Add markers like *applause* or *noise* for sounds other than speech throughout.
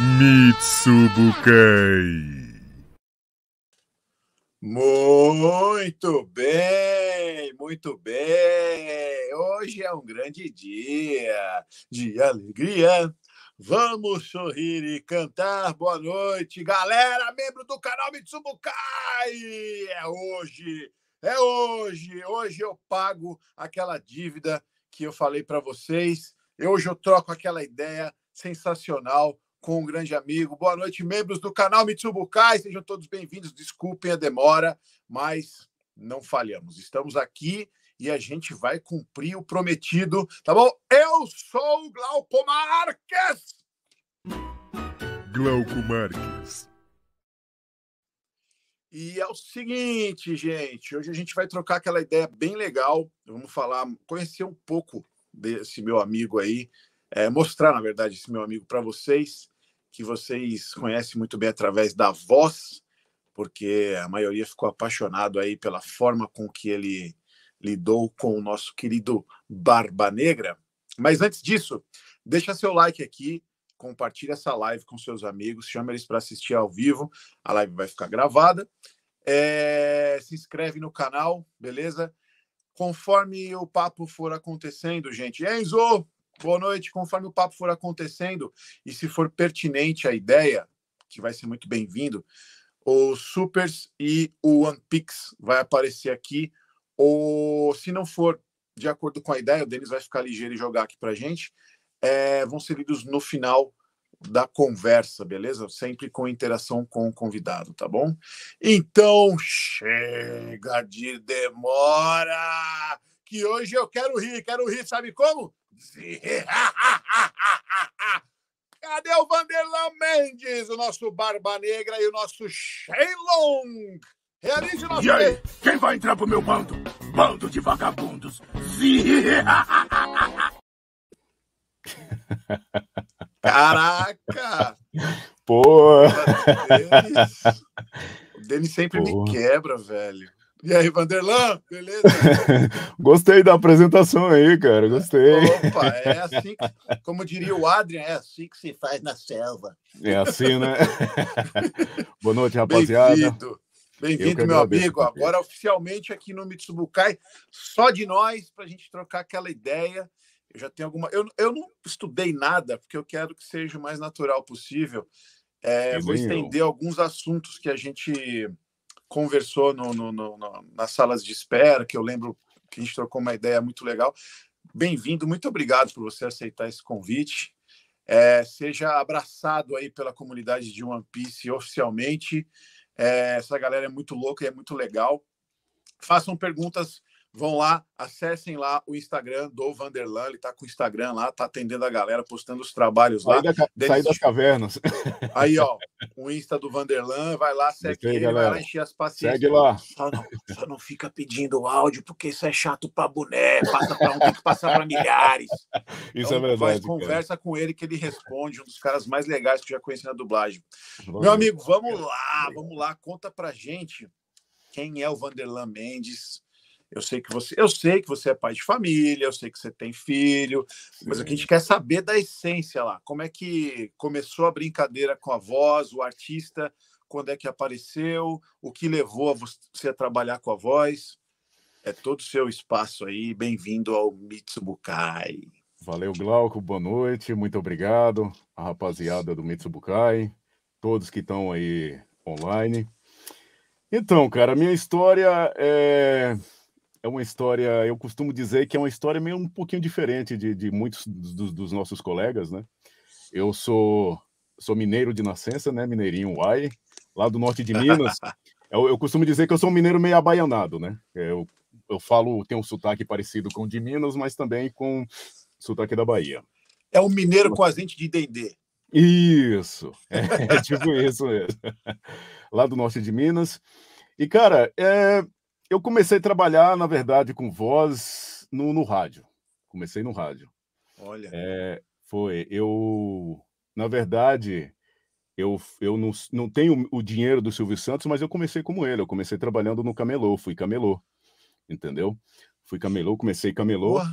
Mitsubukei, Muito bem, muito bem. Hoje é um grande dia de alegria. Vamos sorrir e cantar. Boa noite, galera, membro do canal Mitsubukai. É hoje, é hoje. Hoje eu pago aquela dívida que eu falei para vocês. Hoje eu troco aquela ideia sensacional com um grande amigo. Boa noite, membros do canal Mitsubukai. Sejam todos bem-vindos. Desculpem a demora, mas não falhamos. Estamos aqui e a gente vai cumprir o prometido, tá bom? Eu sou o Glauco Marques! Glauco Marques. E é o seguinte, gente, hoje a gente vai trocar aquela ideia bem legal. Vamos falar, conhecer um pouco desse meu amigo aí, é, mostrar, na verdade, esse meu amigo para vocês que vocês conhecem muito bem através da voz, porque a maioria ficou apaixonado aí pela forma com que ele lidou com o nosso querido Barba Negra. Mas antes disso, deixa seu like aqui, compartilha essa live com seus amigos, chama eles para assistir ao vivo, a live vai ficar gravada. É, se inscreve no canal, beleza? Conforme o papo for acontecendo, gente. Enzo, é Boa noite. Conforme o papo for acontecendo e se for pertinente a ideia, que vai ser muito bem-vindo, o Supers e o One Pix vai aparecer aqui. Ou se não for de acordo com a ideia, o Denis vai ficar ligeiro e jogar aqui para gente. É, vão ser lidos no final da conversa, beleza? Sempre com interação com o convidado, tá bom? Então chega de demora! que hoje eu quero rir, quero rir, sabe como? *laughs* Cadê o Vanderlan Mendes, o nosso Barba Negra e o nosso Shailong? Realize o nosso. E aí, quem vai entrar pro meu bando? Bando de vagabundos! *laughs* Caraca! Pô! O Denis sempre Porra. me quebra, velho. E aí, Vanderlan, beleza? *laughs* Gostei da apresentação aí, cara, gostei. Opa, é assim, que, como diria o Adrian, é assim que se faz na selva. É assim, né? *laughs* Boa noite, rapaziada. Bem-vindo, bem-vindo, meu amigo. Agora, oficialmente, aqui no Mitsubukai, só de nós, para a gente trocar aquela ideia. Eu já tenho alguma. Eu, eu não estudei nada, porque eu quero que seja o mais natural possível. É, vou estender alguns assuntos que a gente conversou no, no, no, nas salas de espera, que eu lembro que a gente trocou uma ideia muito legal. Bem-vindo, muito obrigado por você aceitar esse convite. É, seja abraçado aí pela comunidade de One Piece oficialmente. É, essa galera é muito louca e é muito legal. Façam perguntas Vão lá, acessem lá o Instagram do Vanderlan, ele está com o Instagram lá, está atendendo a galera, postando os trabalhos lá. Da, das cavernas. Aí, ó, *laughs* o Insta do Vanderlan, vai lá, segue ele, galera. vai lá encher as paciências. Segue lá. Só não, só não fica pedindo áudio, porque isso é chato pra boné, passa pra um, tem que passar pra milhares. *laughs* Isso é então, é verdade. Mas conversa com ele que ele responde, um dos caras mais legais que eu já conheci na dublagem. Meu amigo, vamos lá, vamos lá, conta pra gente quem é o Vanderlan Mendes, eu sei que você, eu sei que você é pai de família, eu sei que você tem filho, Sim. mas o que a gente quer saber é da essência lá, como é que começou a brincadeira com a voz, o artista, quando é que apareceu, o que levou a você a trabalhar com a voz? É todo o seu espaço aí, bem-vindo ao Mitsubukai. Valeu, Glauco, boa noite, muito obrigado a rapaziada do Mitsubukai, todos que estão aí online. Então, cara, a minha história é é uma história, eu costumo dizer que é uma história meio um pouquinho diferente de, de muitos dos, dos, nossos colegas, né? Eu sou, sou mineiro de nascença, né? Mineirinho Uai, lá do norte de Minas. *laughs* eu, eu, costumo dizer que eu sou um mineiro meio abaianado, né? Eu, eu falo, tenho um sotaque parecido com o de Minas, mas também com sotaque da Bahia. É um mineiro com a gente de Dendê. Isso, é, *laughs* é tipo isso mesmo. Lá do norte de Minas. E, cara, é, eu comecei a trabalhar, na verdade, com voz no, no rádio. Comecei no rádio. Olha. É, foi. Eu, na verdade, eu, eu não, não tenho o dinheiro do Silvio Santos, mas eu comecei como ele. Eu comecei trabalhando no camelô, fui camelô. Entendeu? Fui camelô, comecei camelô. Boa.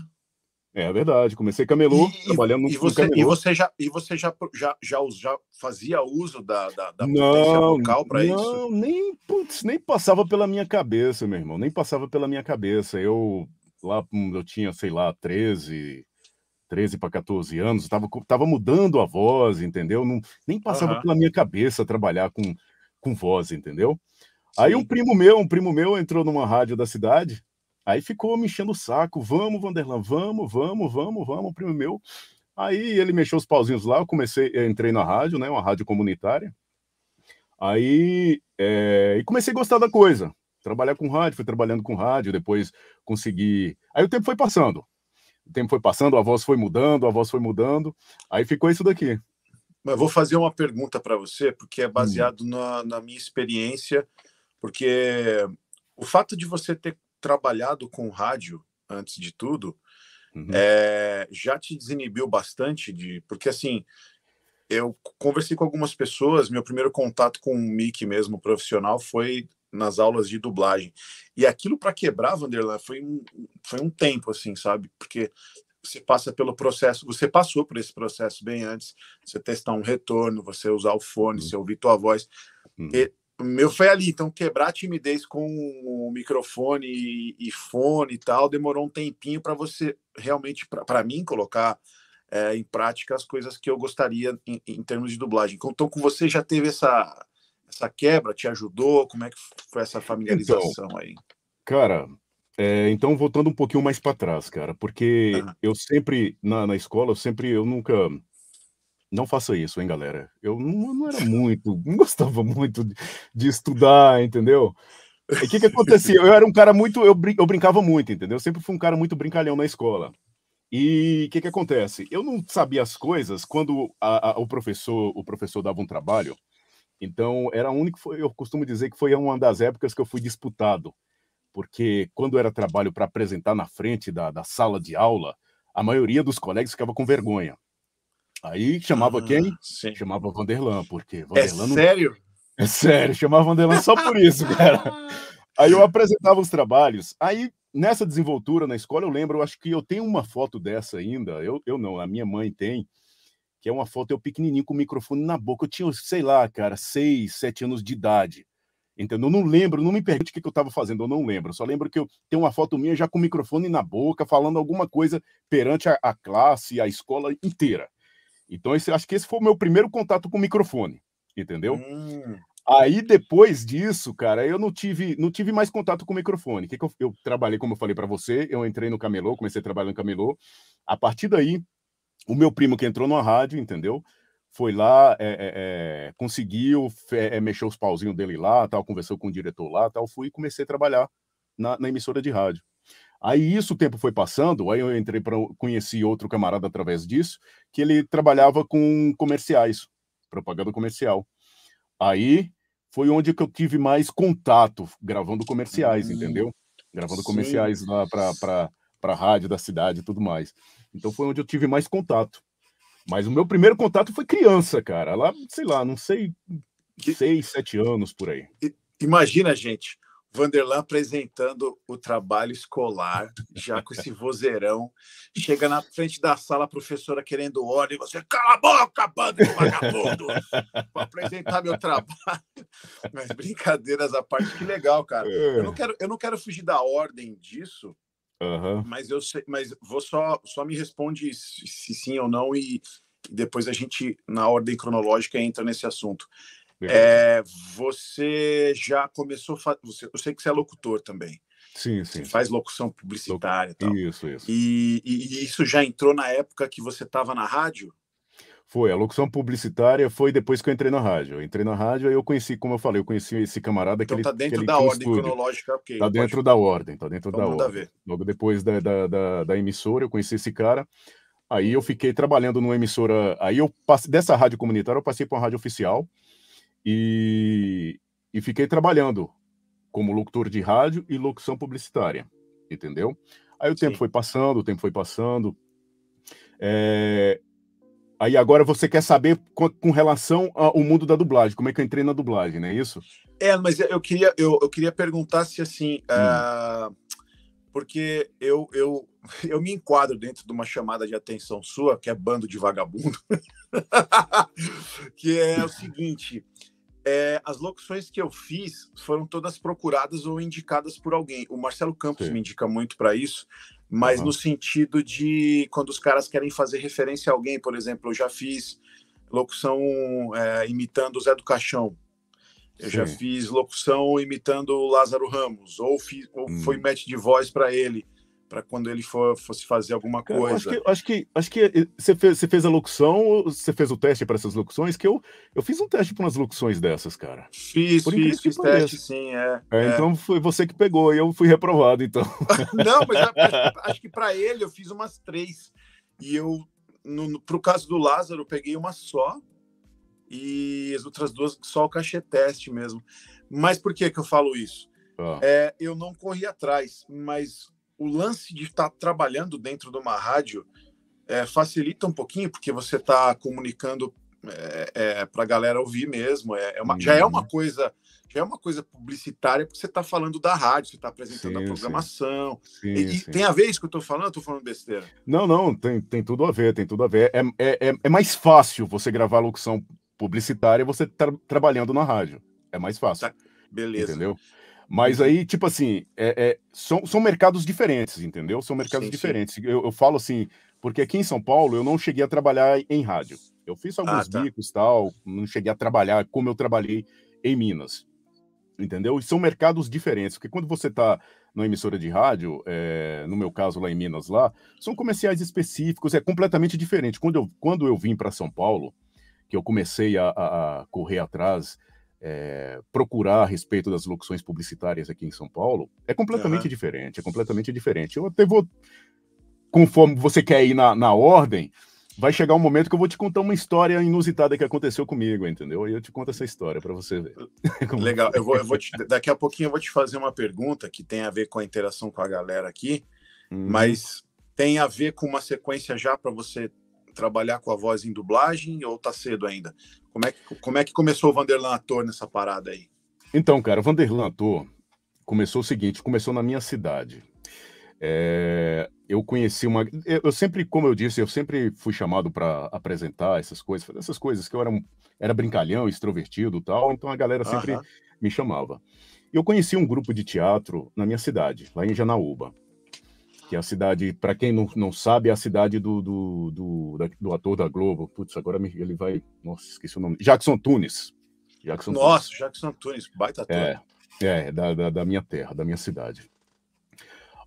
É verdade, comecei camelô, e, trabalhando e no, você, camelô. E você já, e você já, já, já, já fazia uso da, da, da não, local para isso? Não, nem, putz, nem passava pela minha cabeça, meu irmão, nem passava pela minha cabeça. Eu, lá, hum, eu tinha, sei lá, 13, 13 para 14 anos, estava tava mudando a voz, entendeu? Não, nem passava uhum. pela minha cabeça trabalhar com, com voz, entendeu? Sim. Aí um primo meu, um primo meu entrou numa rádio da cidade, Aí ficou me enchendo o saco, vamos, Vanderlan, vamos, vamos, vamos, vamos, primo meu. Aí ele mexeu os pauzinhos lá, eu comecei, eu eh, entrei na rádio, né, uma rádio comunitária. Aí é, e comecei a gostar da coisa, trabalhar com rádio, fui trabalhando com rádio, depois consegui. Aí o tempo foi passando, o tempo foi passando, a voz foi mudando, a voz foi mudando, aí ficou isso daqui. Mas vou fazer uma pergunta para você, porque é hum. baseado hum. na, na minha experiência, porque o fato de você ter trabalhado com rádio antes de tudo uhum. é, já te desinibiu bastante de porque assim eu conversei com algumas pessoas meu primeiro contato com o mic mesmo profissional foi nas aulas de dublagem e aquilo para quebrar Vanderlei, foi um, foi um tempo assim sabe porque você passa pelo processo, você passou por esse processo bem antes, você testar um retorno, você usar o fone, uhum. você ouvir tua voz. Uhum. E meu foi ali, então quebrar a timidez com o microfone e, e fone e tal demorou um tempinho para você realmente, para mim, colocar é, em prática as coisas que eu gostaria em, em, termos de dublagem. Então, com você já teve essa, essa quebra? Te ajudou? Como é que foi essa familiarização então, aí? Cara, é, então voltando um pouquinho mais para trás, cara, porque uhum. eu sempre, na, na escola, eu sempre, eu nunca não faça isso, hein, galera. Eu não, não era muito, não gostava muito de, de estudar, entendeu? o que, que acontecia? Eu era um cara muito. Eu, brin eu brincava muito, entendeu? Eu sempre fui um cara muito brincalhão na escola. E o que, que acontece? Eu não sabia as coisas quando a, a, o professor o professor dava um trabalho. Então, era o único eu costumo dizer que foi uma das épocas que eu fui disputado. Porque quando era trabalho para apresentar na frente da, da sala de aula, a maioria dos colegas ficava com vergonha. Aí chamava quem? Ah, sim. Chamava Vanderlan, porque é Vanderlan. É não... sério? É sério, chamava Vanderlan só por isso, cara. *laughs* Aí eu apresentava os trabalhos. Aí nessa desenvoltura na escola, eu lembro, eu acho que eu tenho uma foto dessa ainda. Eu, eu não, a minha mãe tem, que é uma foto eu pequenininho com o microfone na boca. Eu tinha, sei lá, cara, seis, sete anos de idade. Entendeu? Eu não lembro, não me pergunte o que, que eu estava fazendo, eu não lembro. só lembro que eu tenho uma foto minha já com o microfone na boca, falando alguma coisa perante a, a classe, a escola inteira. Então, esse, acho que esse foi o meu primeiro contato com o microfone, entendeu? Hum. Aí depois disso, cara, eu não tive, não tive mais contato com o microfone. Que, que eu, eu, trabalhei, como eu falei para você, eu entrei no camelô, comecei a trabalhar no camelô. A partir daí, o meu primo que entrou numa rádio, entendeu? Foi lá, é, é, é conseguiu, é, mexeu os pauzinhos dele lá, tal, conversou com o diretor lá, tal, fui e comecei a trabalhar na, na emissora de rádio. Aí isso o tempo foi passando, aí eu entrei para conheci outro camarada através disso, que ele trabalhava com comerciais, propaganda comercial. Aí foi onde que eu tive mais contato gravando comerciais, hum, entendeu? Gravando sim. comerciais lá para para rádio da cidade e tudo mais. Então foi onde eu tive mais contato. Mas o meu primeiro contato foi criança, cara. Lá, sei lá, não sei, seis, sete anos por aí. Imagina, gente, Vanderlan apresentando o trabalho escolar, já com esse vozeirão. Chega na frente da sala, a professora querendo ordem, e você, cala a boca, bando de vagabundo, para apresentar meu trabalho. *laughs* Mas brincadeiras à parte, que legal, cara. Eu não é. quero, eu não quero fugir da ordem disso, uhum. mas eu sei, mas vou só, só me responde se sim ou não, e depois a gente, na ordem cronológica, entra nesse assunto. É, você já começou. Você, eu sei que você é locutor também. Sim, sim. Você faz locução publicitária Loc... e tal. Isso, isso. E, e, e isso já entrou na época que você estava na rádio? Foi, a locução publicitária foi depois que eu entrei na rádio. Eu entrei na rádio e eu conheci, como eu falei, eu conheci esse camarada então, tá que tá está dentro da ordem estúdio. cronológica, ok. Tá dentro da ordem, tá dentro então da ordem. Ver. Logo depois da, da, da, da, emissora, eu conheci esse cara. Aí eu fiquei trabalhando numa emissora. Aí eu passei dessa rádio comunitária, eu passei para uma rádio oficial. E, e fiquei trabalhando como locutor de rádio e locução publicitária, entendeu? Aí o tempo foi passando, o tempo foi passando. É... Aí agora você quer saber com, com, relação ao mundo da dublagem, como é que eu entrei na dublagem, não é isso? É, mas eu queria, eu, eu queria perguntar se assim, eh, hum. uh, porque eu, eu, *laughs* eu me enquadro dentro de uma chamada de atenção sua, que é bando de vagabundo, *laughs* que é o seguinte é, as locuções que eu fiz foram todas procuradas ou indicadas por alguém. O Marcelo Campos Sim. me indica muito para isso, mas uhum. no sentido de quando os caras querem fazer referência a alguém, por exemplo, eu já fiz locução é, imitando o Zé do Caixão. Eu Sim. já fiz locução imitando o Lázaro Ramos, ou, fiz, ou hum. foi match de voz para ele para quando ele for, fosse fazer alguma coisa. acho que, acho que, acho eh, que você, fez, você fez a locução, você fez o teste para essas locuções, que eu, eu fiz um teste para umas locuções dessas, cara. Fiz, Por fiz, fiz teste, sim, é, é, é, Então foi você que pegou e eu fui reprovado, então. *laughs* Não, mas é, é, acho, que para ele eu fiz umas três. E eu, para o caso do Lázaro, eu peguei uma só e as outras duas só o cachê teste mesmo. Mas por que, que eu falo isso? Ah. É, eu não corri atrás, mas o lance de estar trabalhando dentro de uma rádio é, facilita um pouquinho, porque você está comunicando é, é, para a galera ouvir mesmo. É, é, uma, já é uma uhum. coisa já é uma coisa publicitária, porque você está falando da rádio, você está apresentando sim, a programação. Sim. Sim, e, tem a ver isso que eu estou falando? Estou falando besteira? Não, não, tem, tem tudo a ver, tem tudo a ver. É, é, é, é mais fácil você gravar locução publicitária você tra trabalhando na rádio. É mais fácil. Tá. Beleza. Entendeu? Mas uhum. aí, tipo assim, é, é, são, são mercados diferentes, entendeu? São mercados sim, diferentes. Sim. Eu, eu, falo assim, porque aqui em São Paulo eu não cheguei a trabalhar em rádio. Eu fiz ah, alguns ah, tá. bicos e tal, não cheguei a trabalhar como eu trabalhei em Minas. Entendeu? E são mercados diferentes, porque quando você está na emissora de rádio, é, no meu caso lá em Minas, lá, são comerciais específicos, é completamente diferente. Quando eu, quando eu vim para São Paulo, que eu comecei a, a correr atrás é, procurar a respeito das locuções publicitárias aqui em São Paulo é completamente uhum. diferente, é completamente diferente. Eu até vou, conforme você quer ir na, na ordem, vai chegar um momento que eu vou te contar uma história inusitada que aconteceu comigo, entendeu? E eu te conto essa história para você ver. *laughs* Legal, eu vou, eu vou te, daqui a pouquinho eu vou te fazer uma pergunta que tem a ver com a interação com a galera aqui, hum. mas tem a ver com uma sequência já para você trabalhar com a voz em dublagem ou tá cedo ainda? Como é que, como é que começou o Vanderlan ator nessa parada aí? Então, cara, o Vanderlan ator começou o seguinte, começou na minha cidade. É, eu conheci uma. Eu sempre, como eu disse, eu sempre fui chamado para apresentar essas coisas, fazer essas coisas que eu era, um, era brincalhão, extrovertido tal, então a galera sempre me chamava. Eu conheci um grupo de teatro na minha cidade, lá em Janaúba que é a cidade, para quem não, não sabe, é a cidade do, do, do, do ator da Globo. Putz, agora me, ele vai. Nossa, esqueci o nome. Jackson Tunis. Jackson Nossa, Tunis. Jackson Tunis, baita terra. É, é da, da, da, minha terra, da minha cidade.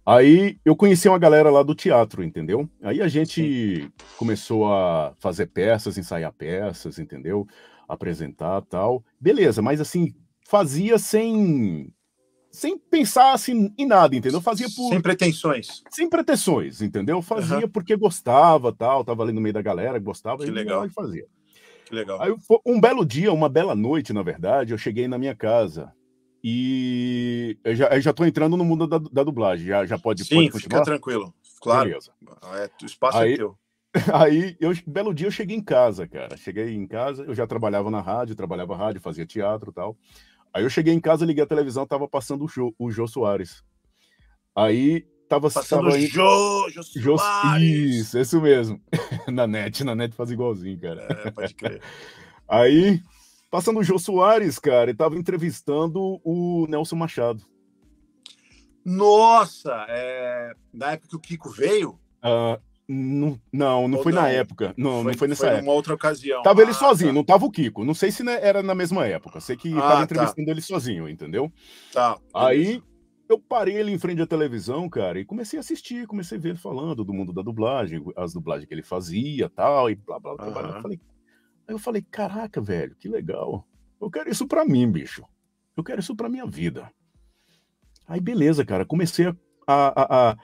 Aí eu conheci uma galera lá do teatro, entendeu? Aí a gente Sim. começou a fazer peças, ensaiar peças, entendeu? Apresentar tal. Beleza, mas assim, fazia sem sem pensar assim, em nada, entendeu? Fazia por. Sem pretensões. Sem pretensões, entendeu? Fazia uhum. porque gostava, tal, tava ali no meio da galera, gostava, que legal. e fazia. Que legal. Aí, um belo dia, uma bela noite, na verdade, eu cheguei na minha casa. E eu já, eu já tô entrando no mundo da, da dublagem. Já, já pode, Sim, pode continuar? Fica tranquilo, claro. Beleza. Ah, é, o espaço é aí, é teu. *laughs* Aí, eu, belo dia, eu cheguei em casa, cara. Cheguei em casa, eu já trabalhava na rádio, trabalhava rádio, fazia teatro e tal. Aí eu cheguei em casa, liguei a televisão, tava passando o Jô, o Jô Soares. Aí tava passando tava aí... Jô, Jô Soares. Jô... Isso, isso mesmo. *laughs* na net, na net faz igualzinho, cara. É, pode crer. *laughs* aí passando o Jô Soares, cara, e tava entrevistando o Nelson Machado. Nossa, é... na época que o Kiko veio. Uh, não, não, não foi não. na época. Não, foi, não foi nessa foi época. uma outra ocasião. Tava ah, ele sozinho, tá. não tava o Kiko. Não sei se era na mesma época. Sei que ah, tava tá. entrevistando tá. ele sozinho, entendeu? Tá. Aí eu parei ele em frente à televisão, cara, e comecei a assistir, comecei a ver ele falando do mundo da dublagem, as dublagens que ele fazia, tal, e blá blá blá. Uhum. Eu falei, aí eu falei, caraca, velho, que legal. Eu quero isso para mim, bicho. Eu quero isso para minha vida. Aí beleza, cara, comecei a, a, a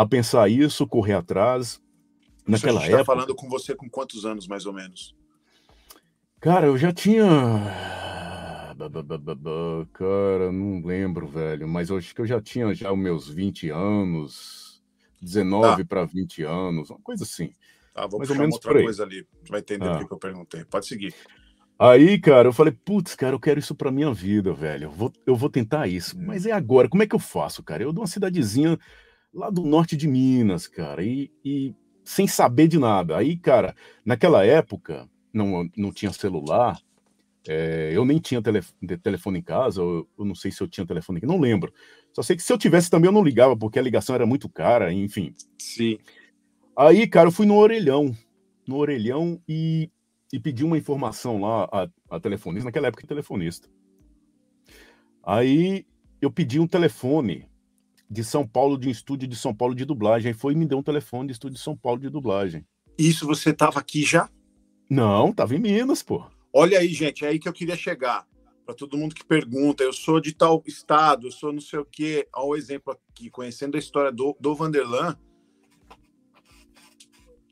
a pensar isso, correr atrás. Naquela isso a tá época. falando com você com quantos anos, mais ou menos? Cara, eu já tinha. Ah, cara, não lembro, velho, mas acho que eu já tinha já os meus 20 anos, 19 para 20 anos, uma coisa assim. Tá, vamos mais ou menos outra coisa ali, vai entender ah. que eu perguntei. Pode seguir. Aí, cara, eu falei, putz, cara, eu quero isso para minha vida, velho. Eu vou, eu vou tentar isso. Hum. Mas é agora, como é que eu faço, cara? Eu dou uma cidadezinha lá do norte de Minas, cara, e, e sem saber de nada. Aí, cara, naquela época não, não tinha celular, é, eu nem tinha telefone em casa, eu, eu, não sei se eu tinha telefone aqui, não lembro. Só sei que se eu tivesse também eu não ligava, porque a ligação era muito cara, enfim. Sim. Aí, cara, eu fui no orelhão, no orelhão e, e pedi uma informação lá a, a telefonista, naquela época telefonista. Aí eu pedi um telefone de São Paulo, de um estúdio de São Paulo de dublagem. Aí foi e me deu um telefone de estúdio de São Paulo de dublagem. Isso você tava aqui já? Não, tava em Minas, pô. Olha aí, gente, é aí que eu queria chegar. Para todo mundo que pergunta, eu sou de tal estado, eu sou não sei o quê. Olha o exemplo aqui, conhecendo a história do, do Vanderlan,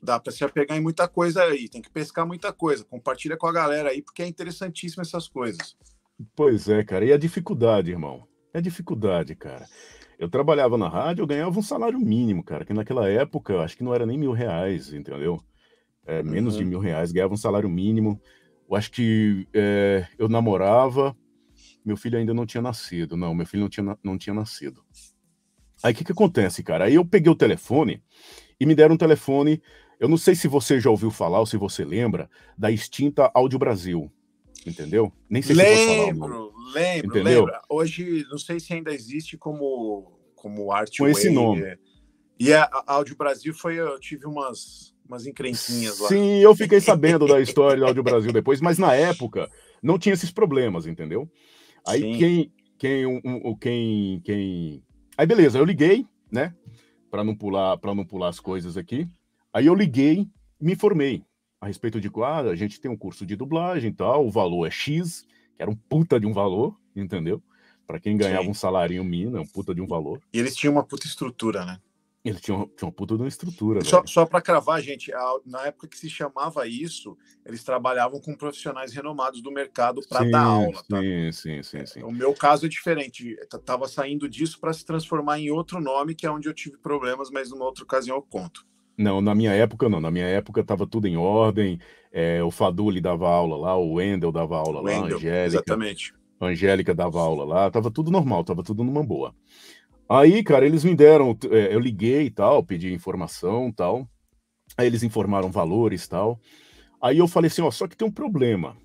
dá para se apegar em muita coisa aí, tem que pescar muita coisa. Compartilha com a galera aí, porque é interessantíssimo essas coisas. Pois é, cara. E a dificuldade, irmão? É dificuldade, cara. Eu trabalhava na rádio, eu ganhava um salário mínimo, cara, que naquela época eu acho que não era nem mil reais, entendeu? É, menos uhum. de mil reais, ganhava um salário mínimo. Eu acho que é, eu namorava, meu filho ainda não tinha nascido. Não, meu filho não tinha, não tinha nascido. Aí o que, que acontece, cara? Aí eu peguei o telefone e me deram um telefone. Eu não sei se você já ouviu falar ou se você lembra da extinta Áudio Brasil. Entendeu? Nem sei lembro, se lembro, Entendeu? lembro. Hoje, não sei se ainda existe como, como arte. Com esse nome. E a, Áudio Brasil foi, eu tive umas, umas encrenquinhas lá. Sim, eu fiquei sabendo da história da Áudio Brasil depois, mas na época não tinha esses problemas, entendeu? Aí Sim. quem, quem, um, quem, quem. Aí beleza, eu liguei, né? Para não pular, para não pular as coisas aqui. Aí eu liguei, me informei a respeito de quadra, a gente tem um curso de dublagem e tal, o valor é X, que era um puta de um valor, entendeu? Para quem ganhava Sim. um salarinho mina, é um puta de um valor. E eles tinham uma puta estrutura, né? Eles tinham, tinham uma puta de uma estrutura. Só, só para cravar, gente, a, na época que se chamava isso, eles trabalhavam com profissionais renomados do mercado para dar aula. Tá? Sim, sim, é, sim, O meu caso é diferente. tava saindo disso para se transformar em outro nome, que é onde eu tive problemas, mas numa outra ocasião eu conto. Não, na minha época não. Na minha época estava tudo em ordem. É, o Faduli dava aula lá, o Wendel dava aula Wendell, lá, a Angélica. Exatamente. A Angélica dava aula lá, tava tudo normal, tava tudo numa boa. Aí, cara, eles me deram, é, eu liguei e tal, pedi informação e tal. Aí eles informaram valores e tal. Aí eu falei assim, ó, só que tem um problema.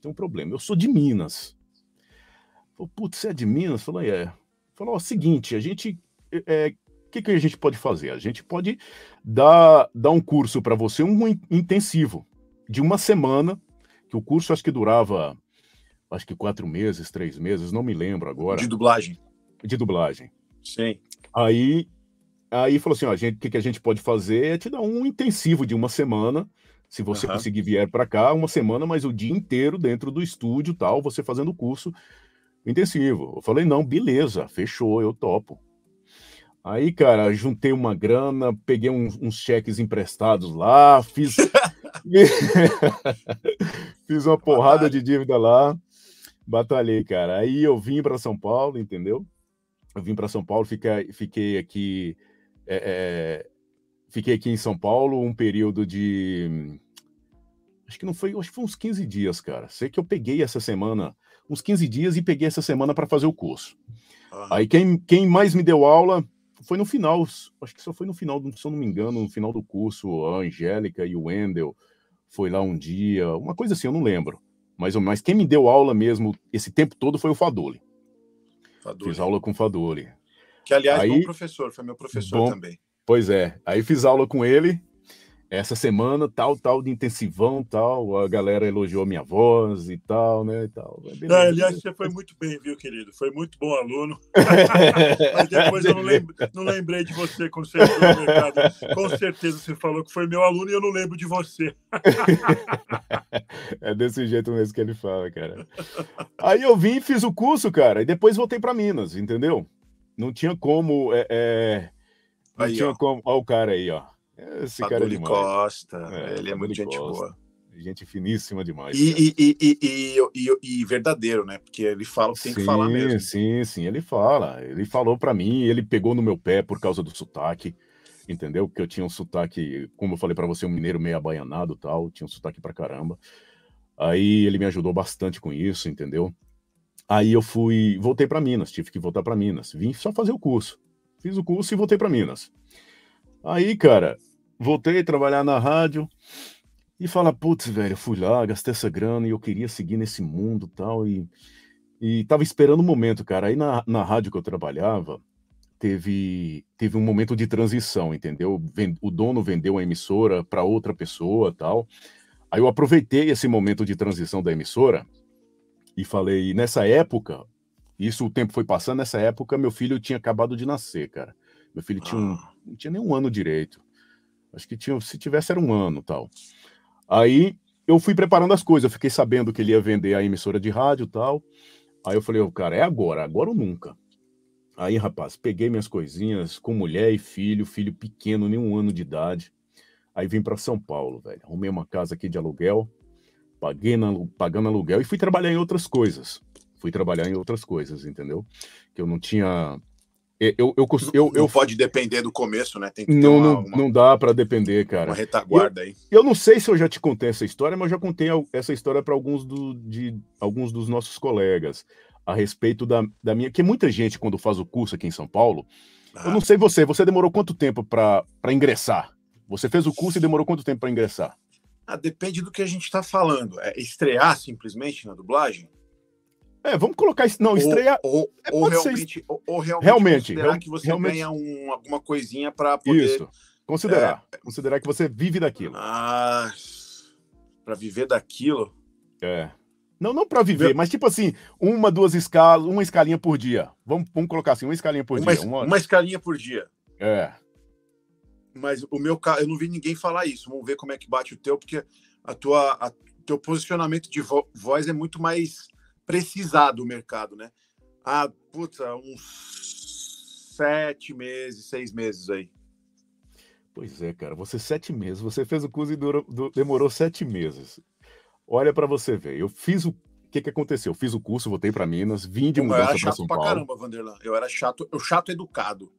Tem um problema. Eu sou de Minas. Falei, putz, você é de Minas? Falei, é. Falou, ó, seguinte, a gente é, é o que, que a gente pode fazer? A gente pode dar, dar um curso para você, um intensivo, de uma semana, que o curso acho que durava, acho que quatro meses, três meses, não me lembro agora. De dublagem. De dublagem. Sim. Aí, aí falou assim, gente, o que, que a gente pode fazer é te dar um intensivo de uma semana, se você uhum. conseguir vier para cá, uma semana, mas o dia inteiro dentro do estúdio tal, você fazendo o curso intensivo. Eu falei, não, beleza, fechou, eu topo. Aí, cara, juntei uma grana, peguei uns cheques emprestados lá, fiz. *laughs* fiz uma porrada de dívida lá, batalhei, cara. Aí eu vim para São Paulo, entendeu? Eu vim para São Paulo, fiquei, fiquei aqui. É, é, fiquei aqui em São Paulo um período de. Acho que não foi, acho que foi uns 15 dias, cara. Sei que eu peguei essa semana, uns 15 dias e peguei essa semana para fazer o curso. Uhum. Aí quem, quem mais me deu aula foi no final, acho que só foi no final, se eu não me engano, no final do curso, a Angélica e o Wendel foi lá um dia, uma coisa assim, eu não lembro. Mas, mas quem me deu aula mesmo esse tempo todo foi o Fadoli. Fiz aula com o Fadoli. Que, aliás, professor, foi meu professor bom, também. Pois é. Aí fiz aula com ele essa semana, tal, tal, de intensivão, tal, a galera elogiou minha voz e tal, né, e tal. Beleza. Ah, aliás, você foi muito bem, viu, querido? Foi muito bom aluno. *laughs* Mas depois eu não, não lembrei de você quando você entrou no mercado. Com certeza você falou que foi meu aluno e eu não lembro de você. *laughs* é desse jeito mesmo que ele fala, cara. Aí eu vim, fiz o curso, cara, e depois voltei para Minas, entendeu? Não tinha como... É, é... Não aí, tinha ó. como... Olha o cara aí, ó. É, esse cara é demais. Costa, é, ele é muito gente Costa. boa. Gente finíssima demais. E, e, e, e, verdadeiro, né? Porque ele fala o que tem que falar mesmo. Sim, sim, ele fala. Ele falou para mim, ele pegou no meu pé por causa do sotaque, entendeu? Que eu tinha um sotaque, como eu falei para você, um mineiro meio abaianado tal, tinha um sotaque pra caramba. Aí ele me ajudou bastante com isso, entendeu? Aí eu fui, voltei para Minas, tive que voltar para Minas. Vim só fazer o curso. Fiz o curso e voltei para Minas. Aí, cara, voltei a trabalhar na rádio e fala, putz, velho, fui lá, gastei essa grana e eu queria seguir nesse mundo tal, e e tava esperando o um momento, cara. Aí na, na rádio que eu trabalhava, teve, teve um momento de transição, entendeu? O dono vendeu a emissora para outra pessoa tal. Aí eu aproveitei esse momento de transição da emissora e falei, nessa época, isso o tempo foi passando, nessa época meu filho tinha acabado de nascer, cara. Meu filho tinha um, ah. não tinha nem um ano direito. Acho que tinha, se tivesse era um ano tal. Aí eu fui preparando as coisas, eu fiquei sabendo que ele ia vender a emissora de rádio tal. Aí eu falei, oh, cara, é agora, agora ou nunca. Aí, rapaz, peguei minhas coisinhas com mulher e filho, filho pequeno, nenhum ano de idade. Aí vim para São Paulo, velho. Arrumei uma casa aqui de aluguel, paguei na, pagando aluguel e fui trabalhar em outras coisas. Fui trabalhar em outras coisas, entendeu? Que eu não tinha eu, eu, eu, eu, não pode depender do começo, né? Tem que não, uma, não, uma, não dá para depender, cara. Uma retaguarda eu, aí. Eu não sei se eu já te contei essa história, mas eu já contei essa história para alguns, do, de, alguns dos nossos colegas a respeito da, da minha. Que muita gente, quando faz o curso aqui em São Paulo, ah. eu não sei você, você demorou quanto tempo para ingressar? Você fez o curso e demorou quanto tempo para ingressar? Ah, depende do que a gente está falando. É estrear simplesmente na dublagem? É, vamos colocar isso. Não, estreia. Ou, ou, é, ou realmente, ou, ou realmente, realmente considerar real, que você realmente... ganha um, alguma coisinha para poder. Isso. Considerar. É... Considerar que você vive daquilo. Ah, para viver daquilo. É. Não, não para viver, mas tipo assim, uma, duas escalas, uma escalinha por dia. Vamos, vamos colocar assim, uma escalinha por uma, dia. Uma... uma escalinha por dia. É. Mas o meu eu não vi ninguém falar isso. Vamos ver como é que bate o teu, porque a tua, a, teu posicionamento de vo voz é muito mais precisar do mercado, né? Ah, puta, uns sete meses, seis meses aí. Pois é, cara, você sete meses, você fez o curso e durou, demorou sete meses. Olha para você ver, eu fiz o que que aconteceu? Eu fiz o curso, voltei para Minas, vim de mudança para São Paulo. Eu era chato pra caramba, Vanderlan. Eu era chato, eu chato educado.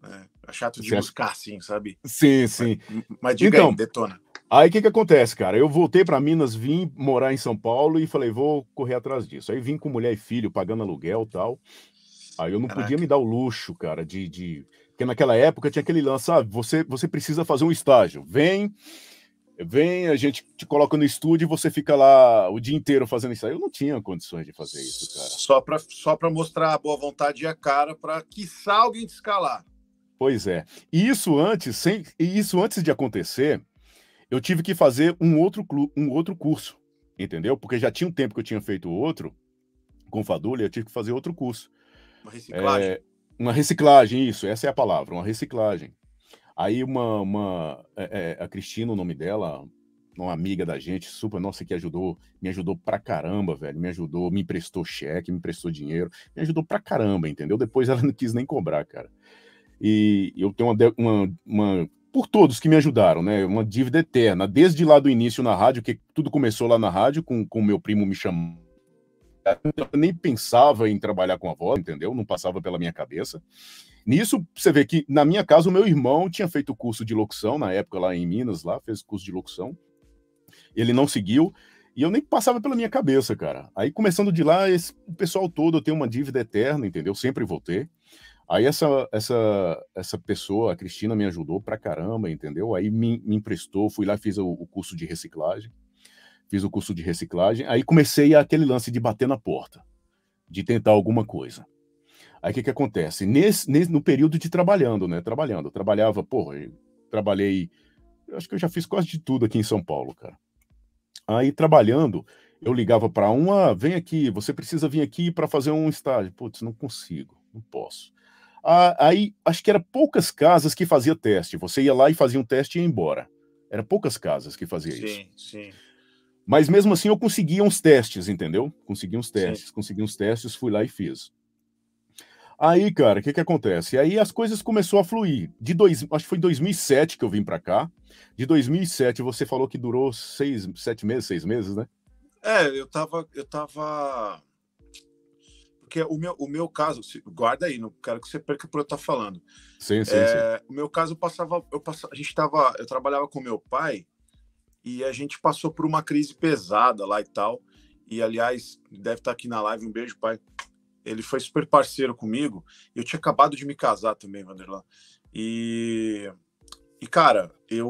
Né? chato de certo. buscar, sim, sabe? Sim, sim. Mas, mas diga então, aí, detona. Aí o que, que acontece, cara? Eu voltei para Minas, vim morar em São Paulo e falei, vou correr atrás disso. Aí vim com mulher e filho, pagando aluguel e tal. Aí eu não Caraca. podia me dar o luxo, cara, de, de. Porque naquela época tinha aquele lance, Ah, Você, você precisa fazer um estágio. Vem, vem, a gente te coloca no estúdio e você fica lá o dia inteiro fazendo isso. Eu não tinha condições de fazer isso, cara. Só para só mostrar a boa vontade e a cara, para que alguém te escalar. Pois é. E isso antes, sem, isso antes de acontecer eu tive que fazer um outro, um outro curso, entendeu? Porque já tinha um tempo que eu tinha feito outro com Fadulha, eu tive que fazer outro curso. Uma reciclagem. É, uma reciclagem, isso, essa é a palavra, uma reciclagem. Aí uma, uma é, é, a Cristina, o nome dela, uma amiga da gente, super, nossa, que ajudou, me ajudou pra caramba, velho, me ajudou, me emprestou cheque, me emprestou dinheiro, me ajudou pra caramba, entendeu? Depois ela *laughs* não quis nem cobrar, cara. E eu tenho uma, uma, uma por todos que me ajudaram, né? Uma dívida eterna. Desde lá do início na rádio, que tudo começou lá na rádio, com o meu primo me chamando. Eu nem pensava em trabalhar com a voz, entendeu? Não passava pela minha cabeça. Nisso, você vê que, na minha casa, o meu irmão tinha feito curso de locução, na época lá em Minas, lá, fez curso de locução. Ele não seguiu, e eu nem passava pela minha cabeça, cara. Aí, começando de lá, esse, o pessoal todo, eu tenho uma dívida eterna, entendeu? Sempre vou ter. Aí essa, essa, essa pessoa, a Cristina, me ajudou pra caramba, entendeu? Aí me, me emprestou, fui lá, fiz o, o, curso de reciclagem, fiz o curso de reciclagem, aí comecei aquele lance de bater na porta, de tentar alguma coisa. Aí o que que acontece? Nesse, nesse, no período de trabalhando, né? Trabalhando, trabalhava, porra, eu trabalhei, eu acho que eu já fiz quase de tudo aqui em São Paulo, cara. Aí trabalhando, eu ligava para uma, ah, vem aqui, você precisa vir aqui para fazer um estágio. Putz, não consigo, não posso ah, aí, acho que era poucas casas que fazia teste. Você ia lá e fazia um teste e ia embora. Era poucas casas que fazia sim, isso. Sim, sim. Mas mesmo assim eu conseguia uns testes, entendeu? Consegui uns testes, Sim. consegui uns testes, fui lá e fiz. Aí, cara, o que que acontece? Aí as coisas começou a fluir. De dois, acho que foi em 2007 que eu vim para cá. De 2007 você falou que durou seis, sete meses, seis meses, né? É, eu tava, eu tava porque o meu, o meu caso, guarda aí, não quero que você perca por eu estar falando. Sim, sim, é, sim. O meu caso, eu passava, eu passava, a gente estava, eu trabalhava com meu pai e a gente passou por uma crise pesada lá e tal. E aliás, deve estar aqui na live, um beijo, pai. Ele foi super parceiro comigo. Eu tinha acabado de me casar também, Vanderlan. E, e cara, eu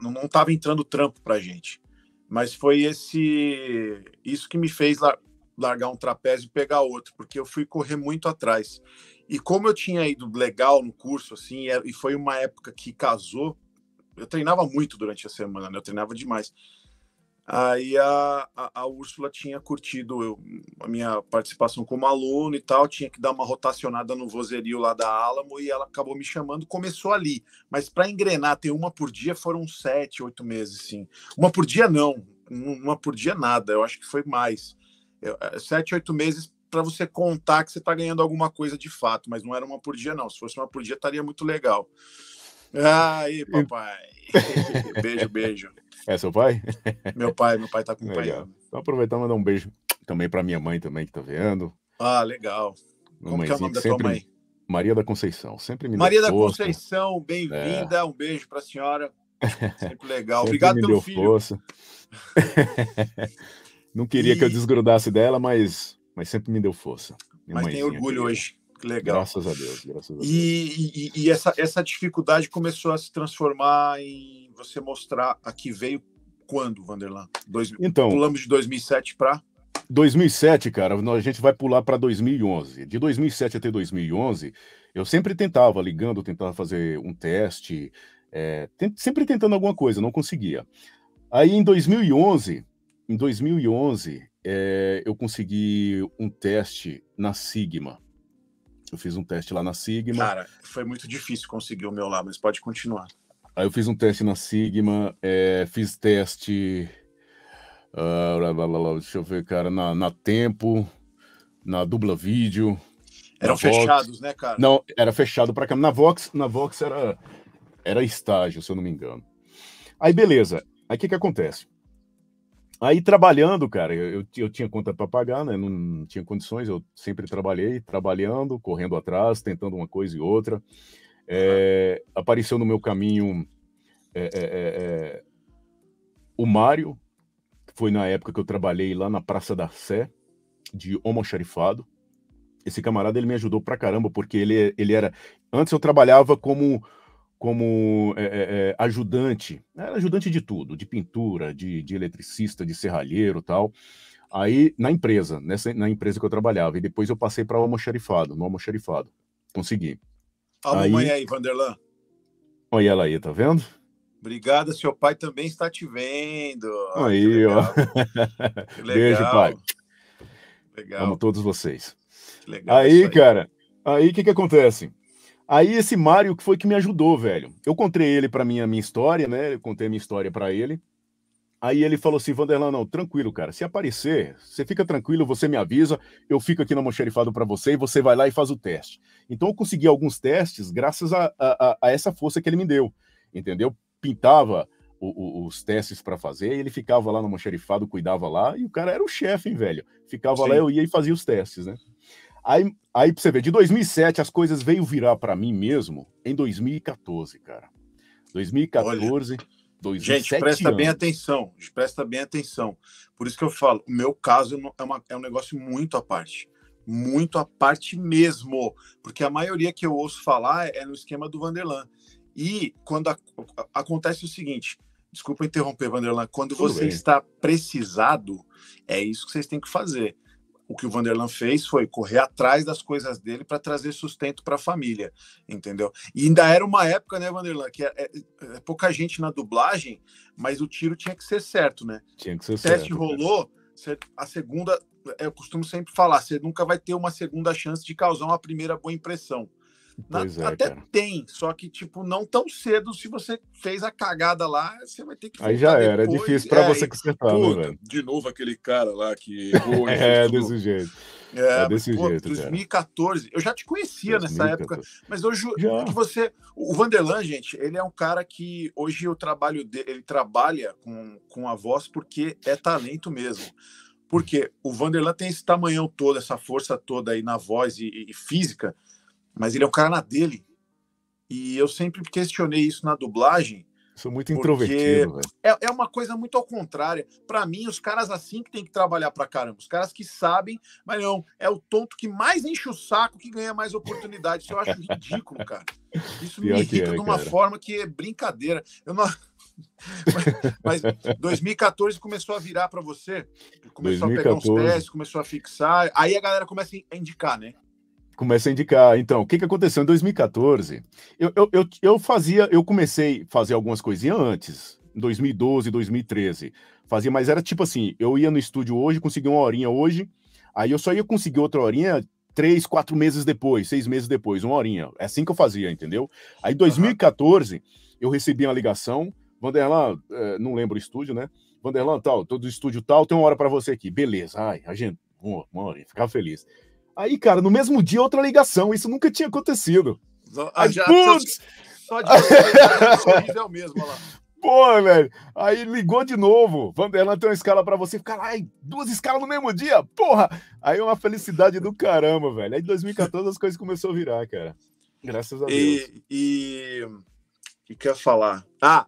não, não tava entrando trampo pra gente. Mas foi esse isso que me fez lá, largar um trapézio e pegar outro, porque eu fui correr muito atrás. E como eu tinha ido legal no curso, assim, e é, foi uma época que casou, eu treinava muito durante a semana, né? eu treinava demais. Aí a, a, a Úrsula tinha curtido eu, a minha participação como aluno e tal, tinha que dar uma rotacionada no vozerio lá da Alamo e ela acabou me chamando, começou ali. Mas para engrenar, ter uma por dia foram sete, oito meses, sim. Uma por dia não, uma por dia nada, eu acho que foi mais. Eh, sete, oito meses para você contar que você está ganhando alguma coisa de fato, mas não era uma por dia, não. Se fosse uma por dia, estaria muito legal. Aí, papai. *laughs* beijo, beijo. É seu pai? Meu pai, meu pai está acompanhando. Legal. Então aproveitar e mandar um beijo também para minha mãe também, que está vendo. Ah, legal. Como Mãezinha, que é o nome da sempre... tua mãe? Maria da Conceição, sempre me Maria da força. Conceição, bem-vinda, é. um beijo para a senhora. *laughs* Sempre legal. Sempre Obrigado pelo força. filho. *laughs* Não queria e... que eu desgrudasse dela, mas, mas sempre me deu força. Minha mas tem orgulho aqui. hoje. Que legal. Graças a Deus, graças a Deus. E, e, e, essa, essa dificuldade começou a se transformar em você mostrar a que veio quando, Vanderlan? Dois, então, pulamos de 2007 para 2007, cara, a gente vai pular para 2011. De 2007 até 2011, eu sempre tentava ligando, tentava fazer um teste, é, sempre tentando alguma coisa, não conseguia. Aí em 2011, em 2011, é, eh, eu consegui um teste na Sigma. Eu fiz um teste lá na Sigma. Cara, foi muito difícil conseguir o meu lá, mas pode continuar. Aí eu fiz um teste na Sigma, é, fiz teste. Uh, deixa eu ver, cara, na, na Tempo, na Dubla Vídeo. Eram fechados, né, cara? Não, era fechado para cá. Na Vox, na Vox era, era estágio, se eu não me engano. Aí beleza. Aí o que, que acontece? Aí trabalhando, cara, eu, eu tinha conta para pagar, né? Não tinha condições, eu sempre trabalhei, trabalhando, correndo atrás, tentando uma coisa e outra. É, apareceu no meu caminho é, é, o Mário, que foi na época que eu trabalhei lá na Praça da Sé, de Homocharifado. Esse camarada ele me ajudou pra caramba, porque ele, ele era. Antes eu trabalhava como como é, é, é ajudante, né, era ajudante de tudo, de pintura, de, de eletricista, de serralheiro tal. Aí, na empresa, nessa, na empresa que eu trabalhava, e depois eu passei para o almoxarifado, no almoxarifado, consegui. Fala aí, mamãe aí, Vanderlan. Olha ela aí, tá vendo? Obrigado, seu pai também está te vendo. Aí, ó. *laughs* Beijo, pai. Legal. Amo todos vocês. Legal aí, cara, aí o que, que acontece? Aí esse Mário que foi que me ajudou, velho. Eu contei ele para minha minha história, né? Eu contei a minha história para ele. Aí ele falou assim, Vanderlan, não, tranquilo, cara. Se aparecer, você fica tranquilo, você me avisa, eu fico aqui no moncherifado para você e você vai lá e faz o teste. Então eu consegui alguns testes graças a, a, a essa força que ele me deu, entendeu? Pintava o, o, os testes para fazer e ele ficava lá no moncherifado, cuidava lá e o cara era o chefe, hein, velho. Ficava Sim. lá, eu ia e fazia os testes, né? Aí, aí pra você ver, de 2007 as coisas veio virar para mim mesmo em 2014, cara. 2014, Olha, 2007 Gente, presta anos. bem atenção, presta bem atenção. Por isso que eu falo, o meu caso é, uma, é um negócio muito à parte. Muito à parte mesmo. Porque a maioria que eu ouço falar é, é no esquema do Vanderlan. E quando a, a, acontece o seguinte, desculpa interromper, Vanderlan, quando Tudo você bem. está precisado, é isso que vocês têm que fazer o que o Vanderlan fez foi correr atrás das coisas dele para trazer sustento para a família, entendeu? E ainda era uma época, né, Vanderlan, que é, é, é, pouca gente na dublagem, mas o tiro tinha que ser certo, né? Tinha que ser o certo. O teste rolou, você, a segunda, eu costumo sempre falar, você nunca vai ter uma segunda chance de causar uma primeira boa impressão. Na, é, até cara. tem, só que, tipo, não tão cedo. Se você fez a cagada lá, você vai ter que. Aí já era, é depois. é difícil para é, você consertar, né, puta, né, velho? De novo aquele cara lá que *laughs* é, tipo, desse jeito. É, é desse pô, jeito. 2014. Cara. Eu já te conhecia 2014. nessa época, mas hoje que você. O Vanderlan, gente, ele é um cara que hoje o trabalho dele ele trabalha com, com a voz porque é talento mesmo. Porque o Vanderlan tem esse tamanhão todo, essa força toda aí na voz e, e física mas ele é o cara na dele. E eu sempre questionei isso na dublagem. Sou muito introvertido, é, é, uma coisa muito ao contrário. Para mim, os caras assim que tem que trabalhar para caramba. Os caras que sabem, mas não, é o tonto que mais enche o saco que ganha mais oportunidade. Isso eu acho ridículo, *laughs* cara. Isso Pior me irrita é, de uma cara. forma que é brincadeira. Eu não... *laughs* mas, mas 2014 começou a virar para você, começou 2014. a pegar uns testes, começou a fixar, aí a galera começa a indicar, né? começa a indicar. Então, o que, que aconteceu em 2014? Eu, eu, eu, eu fazia, eu comecei a fazer algumas coisinhas antes, 2012, 2013. Fazia, mas era tipo assim: eu ia no estúdio hoje, conseguia uma horinha hoje, aí eu só ia conseguir outra horinha três, quatro meses depois, seis meses depois, uma horinha. É assim que eu fazia, entendeu? Aí, 2014, uhum. eu recebi uma ligação, Vanderlan, eh, não lembro o estúdio, né? Vanderlan, tal, todo estúdio tal, tem uma hora para você aqui. Beleza, ai, a gente, uma, uma horinha, ficava feliz. Aí, cara, no mesmo dia, outra ligação. Isso nunca tinha acontecido. Ah, aí, já, putz! Só de horrível *laughs* mesmo, olha lá. Pô, velho. Aí ligou de novo. Vanderlan tem uma escala para você. Caralho, duas escalas no mesmo dia? Porra! Aí é uma felicidade do caramba, velho. Aí em 2014 as coisas começaram a virar, cara. Graças a Deus. E. e... O falar? Ah,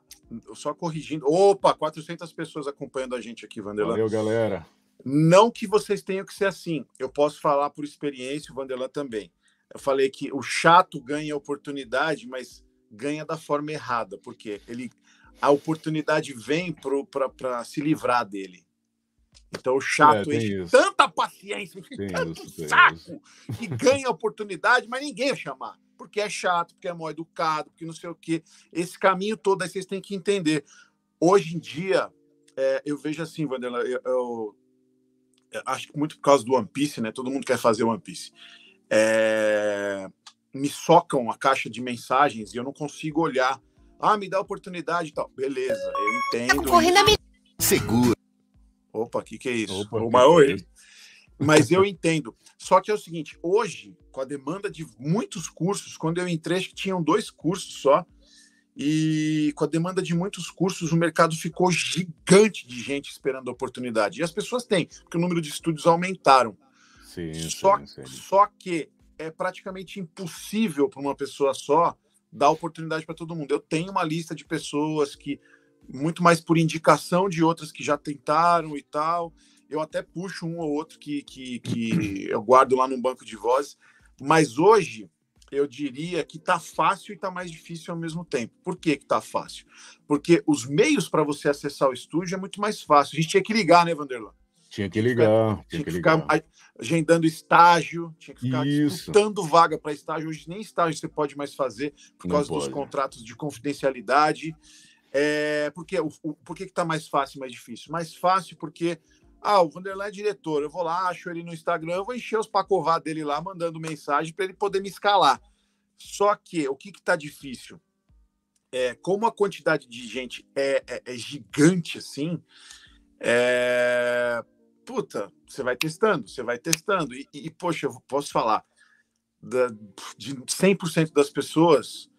só corrigindo. Opa, 400 pessoas acompanhando a gente aqui, Vanderlan. Valeu, galera. Não que vocês tenham que ser assim. Eu posso falar por experiência, o Vanderlan também. Eu falei que o chato ganha oportunidade, mas ganha da forma errada, porque ele a oportunidade vem para se livrar dele. Então o chato é, enche isso. tanta paciência, tem tanto isso, saco, que ganha oportunidade, mas ninguém chamar. Porque é chato, porque é mal educado, porque não sei o quê. Esse caminho todo aí vocês têm que entender. Hoje em dia, é, eu vejo assim, Vanderlan, eu, eu é, acho que muito por causa do One Piece, né? Todo mundo quer fazer One Piece. É... Me socam a caixa de mensagens e eu não consigo olhar. Ah, me dá oportunidade e tal. Beleza, eu entendo. Tá me... Segura. Opa, o que, que é isso? Opa, Opa, Opa, é oi. Mas eu entendo. Só que é o seguinte, hoje, com a demanda de muitos cursos, quando eu entrei, acho que tinham dois cursos só e com a demanda de muitos cursos, o mercado ficou gigante de gente esperando a oportunidade. E as pessoas têm, porque o número de estúdios aumentaram. Sim, só, sim, sim. só que é praticamente impossível para uma pessoa só dar oportunidade para todo mundo. Eu tenho uma lista de pessoas que, muito mais por indicação de outras que já tentaram e tal. Eu até puxo um ou outro que, que, que eu guardo lá no banco de vozes. Mas hoje, eu diria que está fácil e está mais difícil ao mesmo tempo. Por que está fácil? Porque os meios para você acessar o estúdio é muito mais fácil. A gente tinha que ligar, né, Vanderlan? Tinha que ligar. Tinha, tinha que, que ligar. ficar agendando estágio, tinha que ficar Isso. disputando vaga para estágio. Hoje nem estágio você pode mais fazer por causa dos contratos de confidencialidade. É, porque o, o, por que está mais fácil mais difícil? Mais fácil porque ah, o Vanderlei é diretor. Eu vou lá, acho ele no Instagram, eu vou encher os pacová dele lá, mandando mensagem para ele poder me escalar. Só que o que está difícil? É, como a quantidade de gente é, é, é gigante assim, é... puta, você vai testando, você vai testando. E, e poxa, eu posso falar, da, de 100% das pessoas,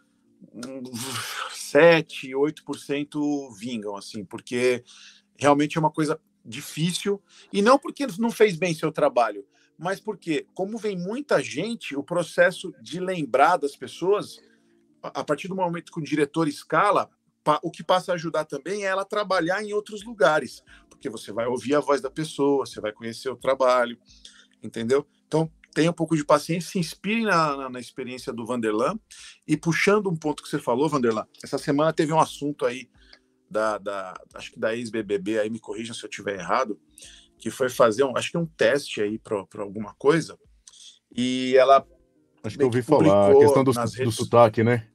7, 8% vingam, assim, porque realmente é uma coisa difícil, e não porque não fez bem seu trabalho, mas porque, como vem muita gente, o processo de lembrar das pessoas, a partir do momento que o diretor escala, o que passa a ajudar também é ela trabalhar em outros lugares, porque você vai ouvir a voz da pessoa, você vai conhecer o trabalho, entendeu? Então, tenha um pouco de paciência, se inspire na, na, na experiência do Vanderlan, e puxando um ponto que você falou, Vanderlan, essa semana teve um assunto aí da, da acho que da ex-BBB, aí me corrijam se eu estiver errado, que foi fazer, um, acho que um teste aí para alguma coisa, e ela... Acho que eu ouvi falar, a questão do, redes... do sotaque, né?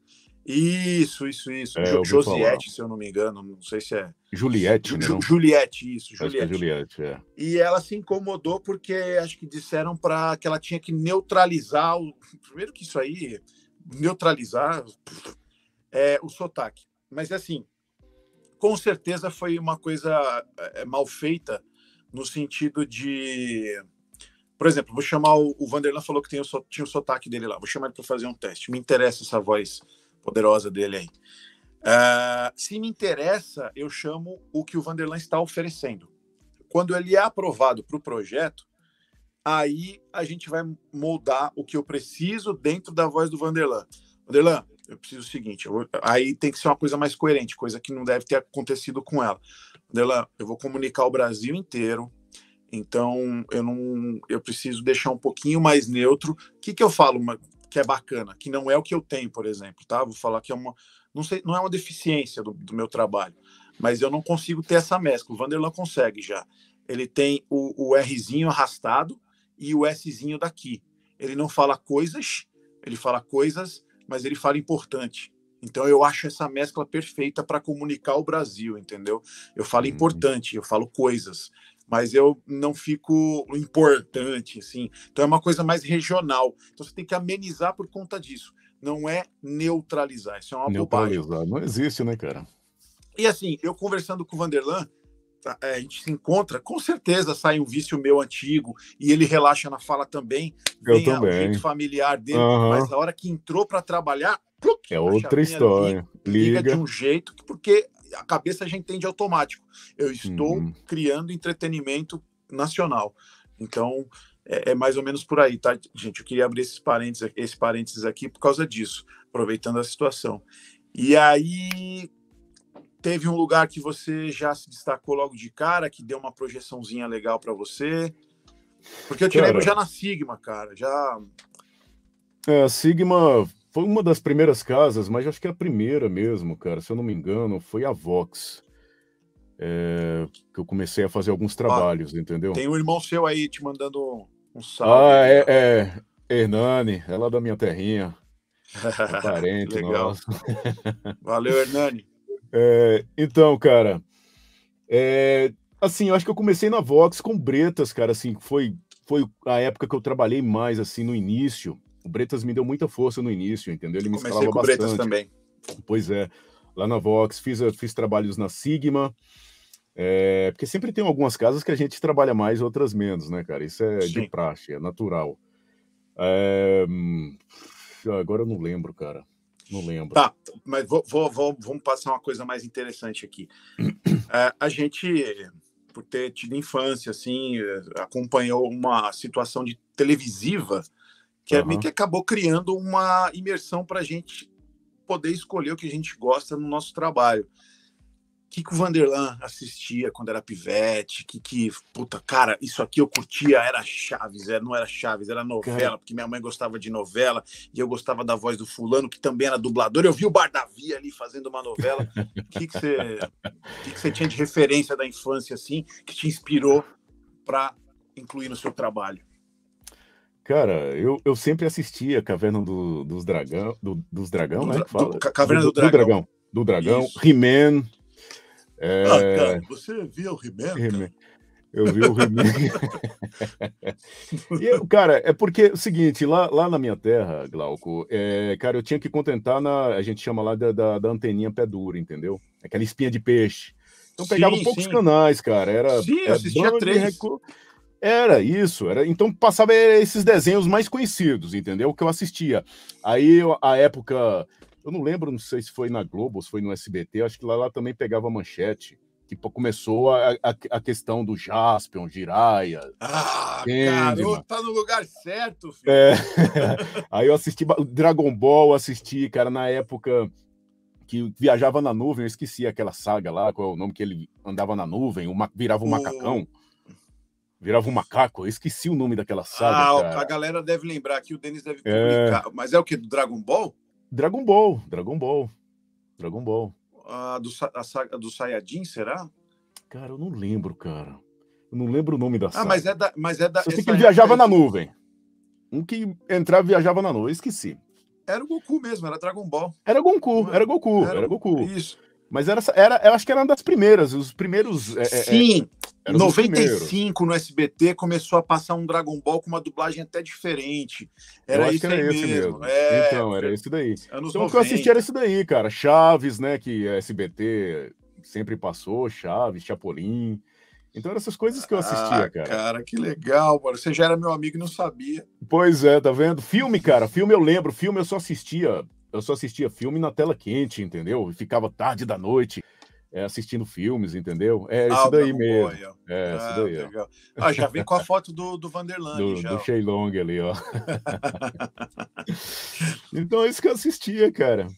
Isso, isso, isso. É, Josiette, se eu não me engano, não sei se é. Juliette, Ju né? Juliette, isso, é Juliette. É Juliette é. E ela se incomodou porque acho que disseram para que ela tinha que neutralizar o. Primeiro que isso aí, neutralizar é, o sotaque. Mas assim, com certeza foi uma coisa eh, mal feita no sentido de por exemplo, vou chamar o, o Vanderlan falou que tem o, tinha o sotaque dele lá. Vou chamar ele para fazer um teste. Me interessa essa voz poderosa dele aí. Uh, se me interessa, eu chamo o que o Vanderlan está oferecendo. Quando ele é aprovado para o projeto, aí a gente vai moldar o que eu preciso dentro da voz do Vanderlan. Vanderlan, eu preciso o seguinte, aí tem que ser uma coisa mais coerente, coisa que não deve ter acontecido com ela. Dela, eu vou comunicar o Brasil inteiro, então eu não, eu preciso deixar um pouquinho mais neutro. O que que eu falo que é bacana, que não é o que eu tenho, por exemplo, tá? Vou falar que é uma, não sei, não é uma deficiência do, do meu trabalho, mas eu não consigo ter essa mescla. O Vanderlan consegue já. Ele tem o, o Rzinho arrastado e o Szinho daqui. Ele não fala coisas, ele fala coisas mas ele fala importante. Então eu acho essa mescla perfeita para comunicar o Brasil, entendeu? Eu falo uhum. importante, eu falo coisas, mas eu não fico importante, assim. Então é uma coisa mais regional. Então você tem que amenizar por conta disso. Não é neutralizar, isso é uma neutralizar. bobagem. Não existe, né, cara? E assim, eu conversando com o Vanderlan, Tá, é, a gente se encontra, com certeza sai um vício meu antigo e ele relaxa na fala também. Eu também. o jeito familiar dele, uhum. mas a hora que entrou para trabalhar, pluc, é outra história. Liga. liga. de um jeito porque a cabeça a gente entende automático. Eu estou uhum. criando entretenimento nacional. Então, é, é, mais ou menos por aí, tá, gente? Eu queria abrir esses parênteses, esse parênteses aqui por causa disso, aproveitando a situação. E aí, Teve um lugar que você já se destacou logo de cara, que deu uma projeçãozinha legal para você? Porque eu te cara, lembro já na Sigma, cara. Já. É, a Sigma foi uma das primeiras casas, mas acho que é a primeira mesmo, cara. Se eu não me engano, foi a Vox. É, que eu comecei a fazer alguns trabalhos, ah, entendeu? Tem um irmão seu aí te mandando um salve. Ah, é, é. Hernani, ela é da minha terrinha. É *laughs* parente, Legal. *laughs* Valeu, Hernani. É, então, cara, é, assim, eu acho que eu comecei na Vox com Bretas, cara, assim, foi, foi a época que eu trabalhei mais, assim, no início. O Bretas me deu muita força no início, entendeu? Ele me comecei com bastante. Bretas também. Pois é, lá na Vox, fiz, fiz trabalhos na Sigma, é, porque sempre tem algumas casas que a gente trabalha mais, outras menos, né, cara? Isso é Sim. de praxe, é natural. É, hum, agora eu não lembro, cara. Não lembro. Tá, mas vou, vou, vou, vamos passar uma coisa mais interessante aqui. *clears throat* É, a gente, por ter tido infância, assim, acompanhou uma situação de televisiva que uhum. meio que acabou criando uma imersão para a gente poder escolher o que a gente gosta no nosso trabalho que, que o Vanderlan assistia quando era pivete, que, que, puta, cara, isso aqui eu curtia, era Chaves, era, é, não era Chaves, era novela, porque minha mãe gostava de novela e eu gostava da voz do fulano, que também era dublador. Eu vi o Bardavi ali fazendo uma novela. O que, que, você, que, que você tinha de referência da infância, assim, que te inspirou para incluir no seu trabalho? Cara, eu, eu sempre assistia Caverna do, dos Dragão, do, dos Dragão, do, né? Do, Caverna do, Dragão. Do Dragão. Do Dragão, He-Man, ah, é... Ah, cara, você via o he Eu vi o he *laughs* cara, é porque é o seguinte, lá, lá na minha terra, Glauco, é, cara, eu tinha que contentar na. A gente chama lá da, da, da anteninha pé duro, entendeu? Aquela espinha de peixe. Então pegava poucos sim. canais, cara. Era, sim, era é assistia três. Era isso, era. Então passava esses desenhos mais conhecidos, entendeu? Que eu assistia. Aí a época eu não lembro, não sei se foi na Globo ou se foi no SBT, acho que lá, lá também pegava manchete. Que começou a, a, a questão do Jaspion, Jiraya. Ah, garoto, tá no lugar certo, filho. É. *laughs* Aí eu assisti Dragon Ball, assisti, cara, na época que viajava na nuvem, eu esqueci aquela saga lá, qual é o nome que ele andava na nuvem, uma, virava um o... macacão. Virava um macaco, eu esqueci o nome daquela saga. Ah, cara. a galera deve lembrar que o Denis deve publicar. É... Mas é o que? Do Dragon Ball? Dragon Ball, Dragon Ball, Dragon Ball. A do, a saga do Saiyajin, será? Cara, eu não lembro, cara. Eu não lembro o nome da ah, saga. Ah, mas é da. Mas é da eu sei que ele viajava é... na nuvem. Um que entrava viajava na nuvem, eu esqueci. Era o Goku mesmo, era Dragon Ball. Era Goku, é? era Goku, era, era Goku. Isso. Mas era, era, eu acho que era uma das primeiras, os primeiros. É, é, é Sim, é, 95 no SBT começou a passar um Dragon Ball com uma dublagem até diferente. Era isso era esse mesmo. mesmo. É, então, era isso daí. então, o que eu assisti era isso daí, cara. Chaves, né? Que SBT sempre passou, Chaves, Chapolin. Então eram essas coisas que eu assistia, ah, cara. Cara, que legal, mano. Você já era meu amigo e não sabia. Pois é, tá vendo? Filme, cara, filme eu lembro, filme eu só assistia eu só assistia filme na tela quente, entendeu? E ficava tarde da noite é, assistindo filmes, entendeu? É isso ah, é, ah, daí mesmo. É, ah, daí. Legal. Ó. Ah, já vem com a foto do, do Vanderland. Do, do Sheilong ali, ó. *laughs* então é isso que eu assistia, cara.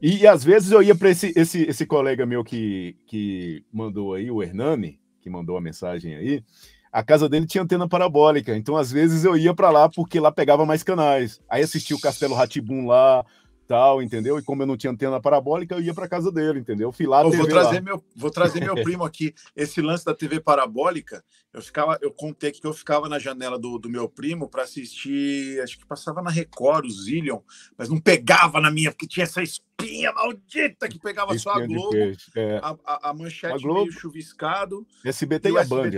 E, e às vezes eu ia para esse, esse, esse colega meu que, que mandou aí, o Hernani, que mandou a mensagem aí. A casa dele tinha antena parabólica, então às vezes eu ia para lá porque lá pegava mais canais. Aí assistia o Castelo Ratibum lá, tal, entendeu? E como eu não tinha antena parabólica, eu ia para casa dele, entendeu? Eu fui lá, eu vou trazer lá. meu, vou trazer meu *laughs* primo aqui. Esse lance da TV parabólica, eu ficava, eu contei que eu ficava na janela do, do meu primo para assistir, acho que passava na Record, o Zillion, mas não pegava na minha porque tinha essa espinha maldita que pegava espinha só a Globo, é. a, a, a, manchete a Globo, meio chuviscado, SBT e, e a Band,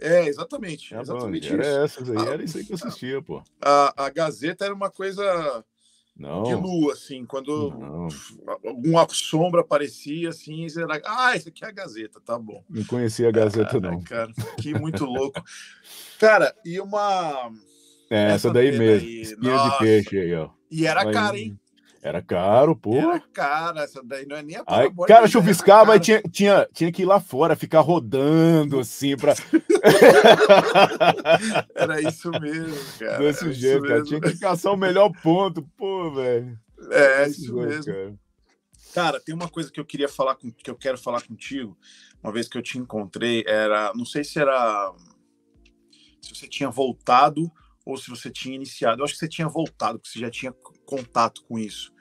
é, exatamente. É exatamente isso. Era, essas aí, a, era isso aí que eu assistia, pô. A, a Gazeta era uma coisa não. De lua, assim, quando alguma sombra aparecia, assim, era. Ah, isso aqui é a Gazeta, tá bom. Não conhecia a Gazeta, ah, não. Cara, que muito *laughs* louco. cara, e uma. É, essa, essa daí mesmo. Aí, de peixe aí, ó. E era Mas... cara, hein? Era caro, pô. Era caro, essa daí não é nem a Aí, boa, Cara, chuviscava, e né? tinha, tinha, tinha que ir lá fora, ficar rodando, assim, pra. *laughs* era isso mesmo, cara. Desse jeito, cara. Mesmo. Tinha que caçar o melhor ponto, pô, velho. É, é, isso mesmo. Cara. cara. tem uma coisa que eu queria falar, com, que eu quero falar contigo, uma vez que eu te encontrei, era. Não sei se era. Se você tinha voltado ou se você tinha iniciado. Eu acho que você tinha voltado, porque você já tinha contato com isso?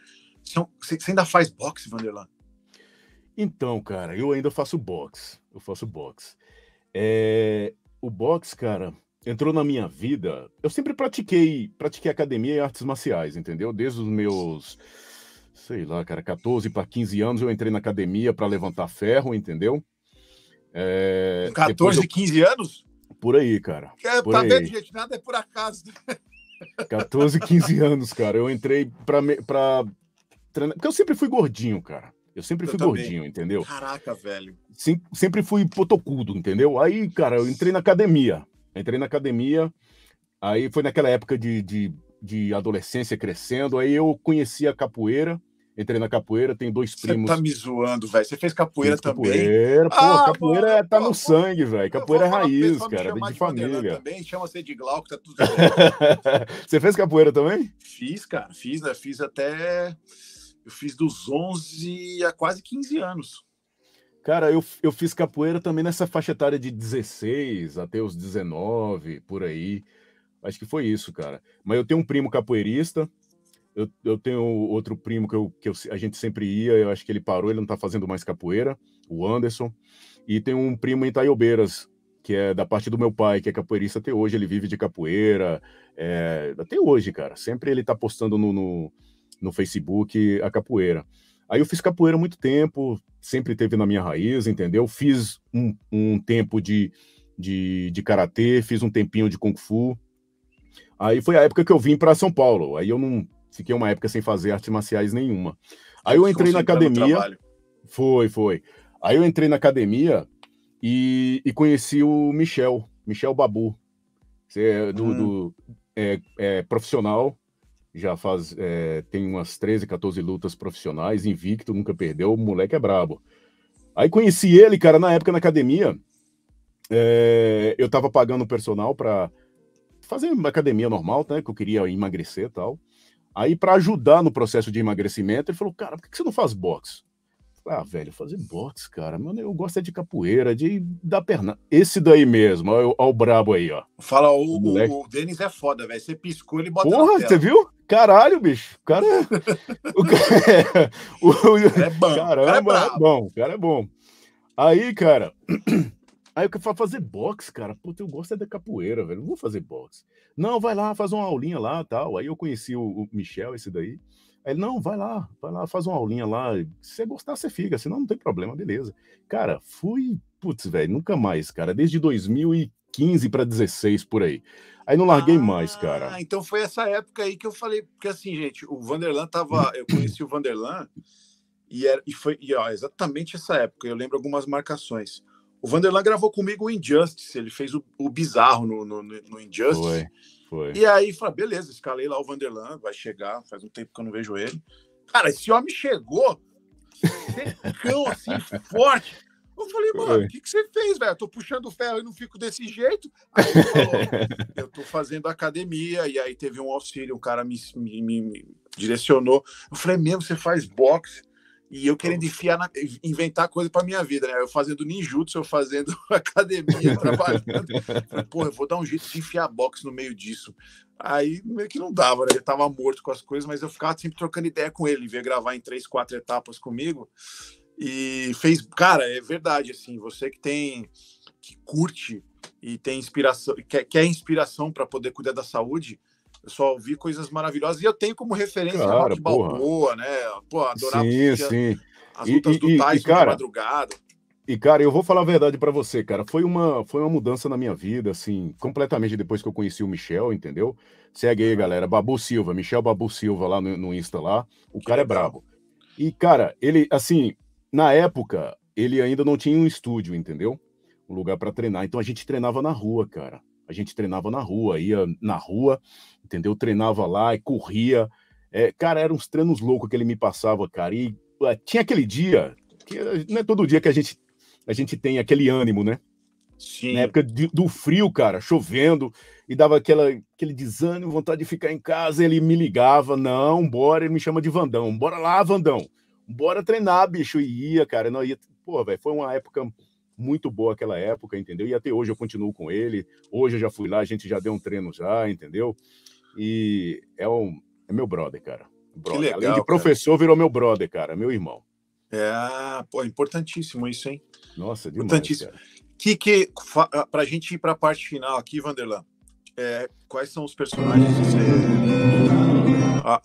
Você, você ainda faz boxe, Vanderlan? Então, cara, eu ainda faço boxe. Eu faço boxe. É, o boxe, cara, entrou na minha vida. Eu sempre pratiquei, pratiquei academia e artes marciais, entendeu? Desde os meus, sei lá, cara, 14 para 15 anos eu entrei na academia para levantar ferro, entendeu? É, 14, eu... 15 anos? Por aí, cara. É, por tá aí. vendo, gente? Nada é por acaso. *laughs* 14, 15 anos, cara. Eu entrei pra, pra treinar. Porque eu sempre fui gordinho, cara. Eu sempre eu fui também. gordinho, entendeu? Caraca, velho. Sim, sempre fui potocudo, entendeu? Aí, cara, eu entrei na academia. entrei na academia. Aí foi naquela época de, de, de adolescência crescendo. Aí eu conheci a capoeira entrei na capoeira, tem dois tá primos. Você tá me zoando, velho. Você fez capoeira também? Capoeira, pô, ah, capoeira mano, tá no pô, sangue, velho. Capoeira é raiz, cara, de, de família. também, chama você de Glauco, tá tudo Você *laughs* fez capoeira também? Fiz, cara. Fiz, né? Fiz até... Eu fiz dos 11 a quase 15 anos. Cara, eu, eu fiz capoeira também nessa faixa etária de 16 até os 19, por aí. Acho que foi isso, cara. Mas eu tenho um primo capoeirista, eu, eu tenho outro primo que, eu, que eu, a gente sempre ia, eu acho que ele parou, ele não está fazendo mais capoeira, o Anderson. E tem um primo em Itaiobeiras, que é da parte do meu pai, que é capoeirista até hoje, ele vive de capoeira, é, até hoje, cara. Sempre ele tá postando no, no, no, Facebook a capoeira. Aí eu fiz capoeira muito tempo, sempre teve na minha raiz, entendeu? Fiz um, um tempo de, de, de karatê, fiz um tempinho de kung fu. Aí foi a época que eu vim para São Paulo. Aí eu não Fiquei uma época sem fazer artes marciais nenhuma. Aí eu entrei na academia. Foi, foi. Aí eu entrei na academia e, e conheci o Michel, Michel Babu, é do, hum. do é, é, profissional, já faz é, tem umas 13, 14 lutas profissionais, invicto, nunca perdeu, o moleque é brabo. Aí conheci ele, cara, na época na academia, é, eu tava pagando personal para fazer uma academia normal, né, que eu queria emagrecer e tal. Aí, para ajudar no processo de emagrecimento, ele falou: Cara, por que você não faz boxe? Ah, velho, fazer boxe, cara. Mano, eu gosto é de capoeira, de dar perna. Esse daí mesmo, ó, ó o brabo aí, ó. Fala, o, o, o Denis é foda, velho. Você piscou, ele bota Porra, você viu? Caralho, bicho. O cara. É *laughs* o cara... *laughs* o... é bom. Caramba, o cara é, é, é bom. O cara é bom. Aí, cara, Aí o que fazer boxe, cara? Puta, eu gosto é da capoeira, velho. Não vou fazer boxe. Não, vai lá, faz uma aulinha lá tal. Aí eu conheci o, o Michel, esse daí. Aí ele, não, vai lá, vai lá, faz uma aulinha lá. Se você gostar, você fica, senão não tem problema, beleza. Cara, fui, putz, velho, nunca mais, cara. Desde 2015 para 16 por aí. Aí não larguei ah, mais, cara. Ah, então foi essa época aí que eu falei, porque assim, gente, o Vanderlan tava. Hum. Eu conheci o Vanderlan e, era, e foi e, ó, exatamente essa época. Eu lembro algumas marcações. O Vanderlan gravou comigo o Injustice, ele fez o, o bizarro no, no, no Injustice. Foi, foi. E aí falei, beleza, escalei lá o Vanderlan, vai chegar, faz um tempo que eu não vejo ele. Cara, esse homem chegou, secão, *laughs* assim, forte. Eu falei, mano, o que, que você fez, velho? Eu tô puxando ferro e não fico desse jeito. Aí ele falou, *laughs* eu tô fazendo academia, e aí teve um auxílio, um cara me, me, me, me direcionou. Eu falei, é mesmo, você faz boxe? E eu querendo enfiar na, inventar coisa para minha vida, né? Eu fazendo ninjutsu, eu fazendo *laughs* academia, *laughs* trabalhando. Porra, eu vou dar um jeito de enfiar box no meio disso. Aí meio que não dava, né? Ele tava morto com as coisas, mas eu ficava sempre trocando ideia com ele. Ele gravar em três, quatro etapas comigo. E fez. Cara, é verdade, assim, você que tem. que curte e tem inspiração, quer, quer inspiração para poder cuidar da saúde, só ouvi coisas maravilhosas. E eu tenho como referência cara, Rock porra. Balboa, né? Pô, adorava sim, sim. as lutas e, do e, Tyson e, madrugada. E, cara, eu vou falar a verdade para você, cara. Foi uma, foi uma mudança na minha vida, assim, completamente depois que eu conheci o Michel, entendeu? Segue aí, galera. Babu Silva, Michel Babu Silva lá no, no Insta lá. O que cara é legal. é brabo. E, cara, ele, assim, na época, ele ainda não tinha um estúdio, entendeu? Um lugar para treinar. Então a gente treinava na rua, cara. A gente treinava na rua, ia na rua, entendeu? Treinava lá e corria. É, cara, eram uns treinos loucos que ele me passava, cara. E uh, tinha aquele dia, que ah, não é todo dia que a gente, a gente tem aquele ânimo, né? Sim. Na época de, do frio, cara, chovendo, e dava aquela, aquele desânimo, vontade de ficar em casa. Ele me ligava, não, bora, ele me chama de Vandão, bora lá, Vandão, bora treinar, bicho. E ia, cara, não ia. Pô, velho, foi uma época muito boa aquela época, entendeu? E até hoje eu continuo com ele. Hoje eu já fui lá, a gente já deu um treino já, entendeu? E é, um, é meu brother, cara. Brother. Que legal, Além de professor, cara. virou meu brother, cara, meu irmão. É, pô, importantíssimo isso, hein? Nossa, demais, importantíssimo. Cara. Que, que, ah, pra gente ir pra parte final aqui, Vanderlan, é, quais são os personagens que você... Ah,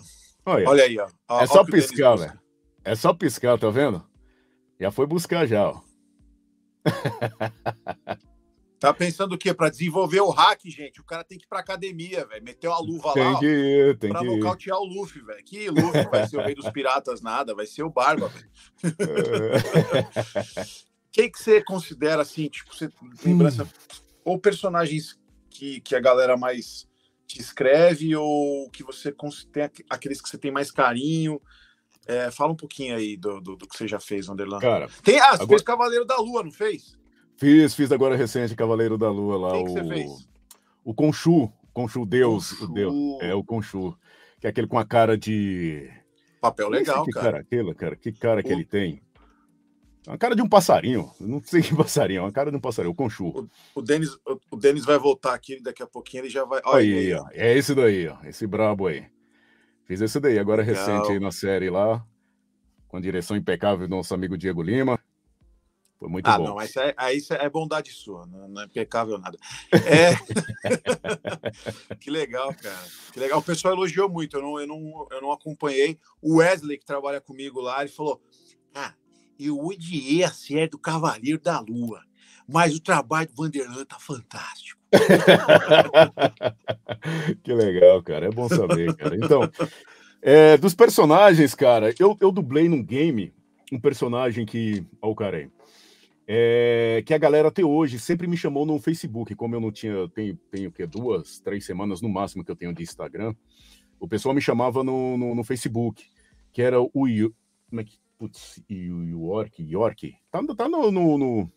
olha. olha aí, ó. É ó, só piscar, velho. É só piscar, tá vendo? Já foi buscar já, ó. *laughs* Tá pensando o quê? para desenvolver o hack, gente, o cara tem que ir pra academia, velho. Meteu a luva tem lá. Que ir, tem pra nocautear o Luffy, velho. Que Luffy vai ser o rei dos piratas, nada, vai ser o Barba, velho. É. *laughs* Quem que você considera, assim, tipo, você lembrança. Hum. Ou personagens que, que a galera mais te escreve, ou que você tem aqueles que você tem mais carinho, é, fala um pouquinho aí do, do, do que você já fez, Anderlan. Cara, tem, ah, você agora... fez Cavaleiro da Lua, não fez? Fiz, fiz agora recente Cavaleiro da Lua lá. Quem o que você fez? O Conchu, Conchu Deus, Conchu. o Deus. É o Conchu, que é aquele com a cara de papel legal, que cara. cara cara, que cara o... que ele tem. Uma cara de um passarinho, não sei *laughs* que passarinho, é uma cara de um passarinho, o Conchu. O, o Denis, o, o Denis vai voltar aqui daqui a pouquinho, ele já vai. Olha aí, aí ó. é esse daí, ó, esse brabo aí. Fiz esse daí, agora é Legal. recente aí na série lá, com a direção impecável do nosso amigo Diego Lima. Foi muito ah, bom. Ah, não, mas é, aí é bondade sua, né? não é impecável nada. *laughs* É... *laughs* que legal, cara. Que legal. O pessoal elogiou muito, eu não, eu, não, eu não acompanhei. O Wesley, que trabalha comigo lá, ele falou: Ah, eu odiei a série do Cavaleiro da Lua, mas o trabalho do Vanderlan tá fantástico. *laughs* que legal, cara. É bom saber, cara. Então, é, dos personagens, cara, eu, eu dublei num game um personagem que. Olha o cara aí. É, que a galera até hoje sempre me chamou no Facebook, como eu não tinha, tenho, tenho que duas, três semanas no máximo que eu tenho de Instagram, o pessoal me chamava no, no, no Facebook, que era o como é que, putz, York, York, tá, tá no, no, no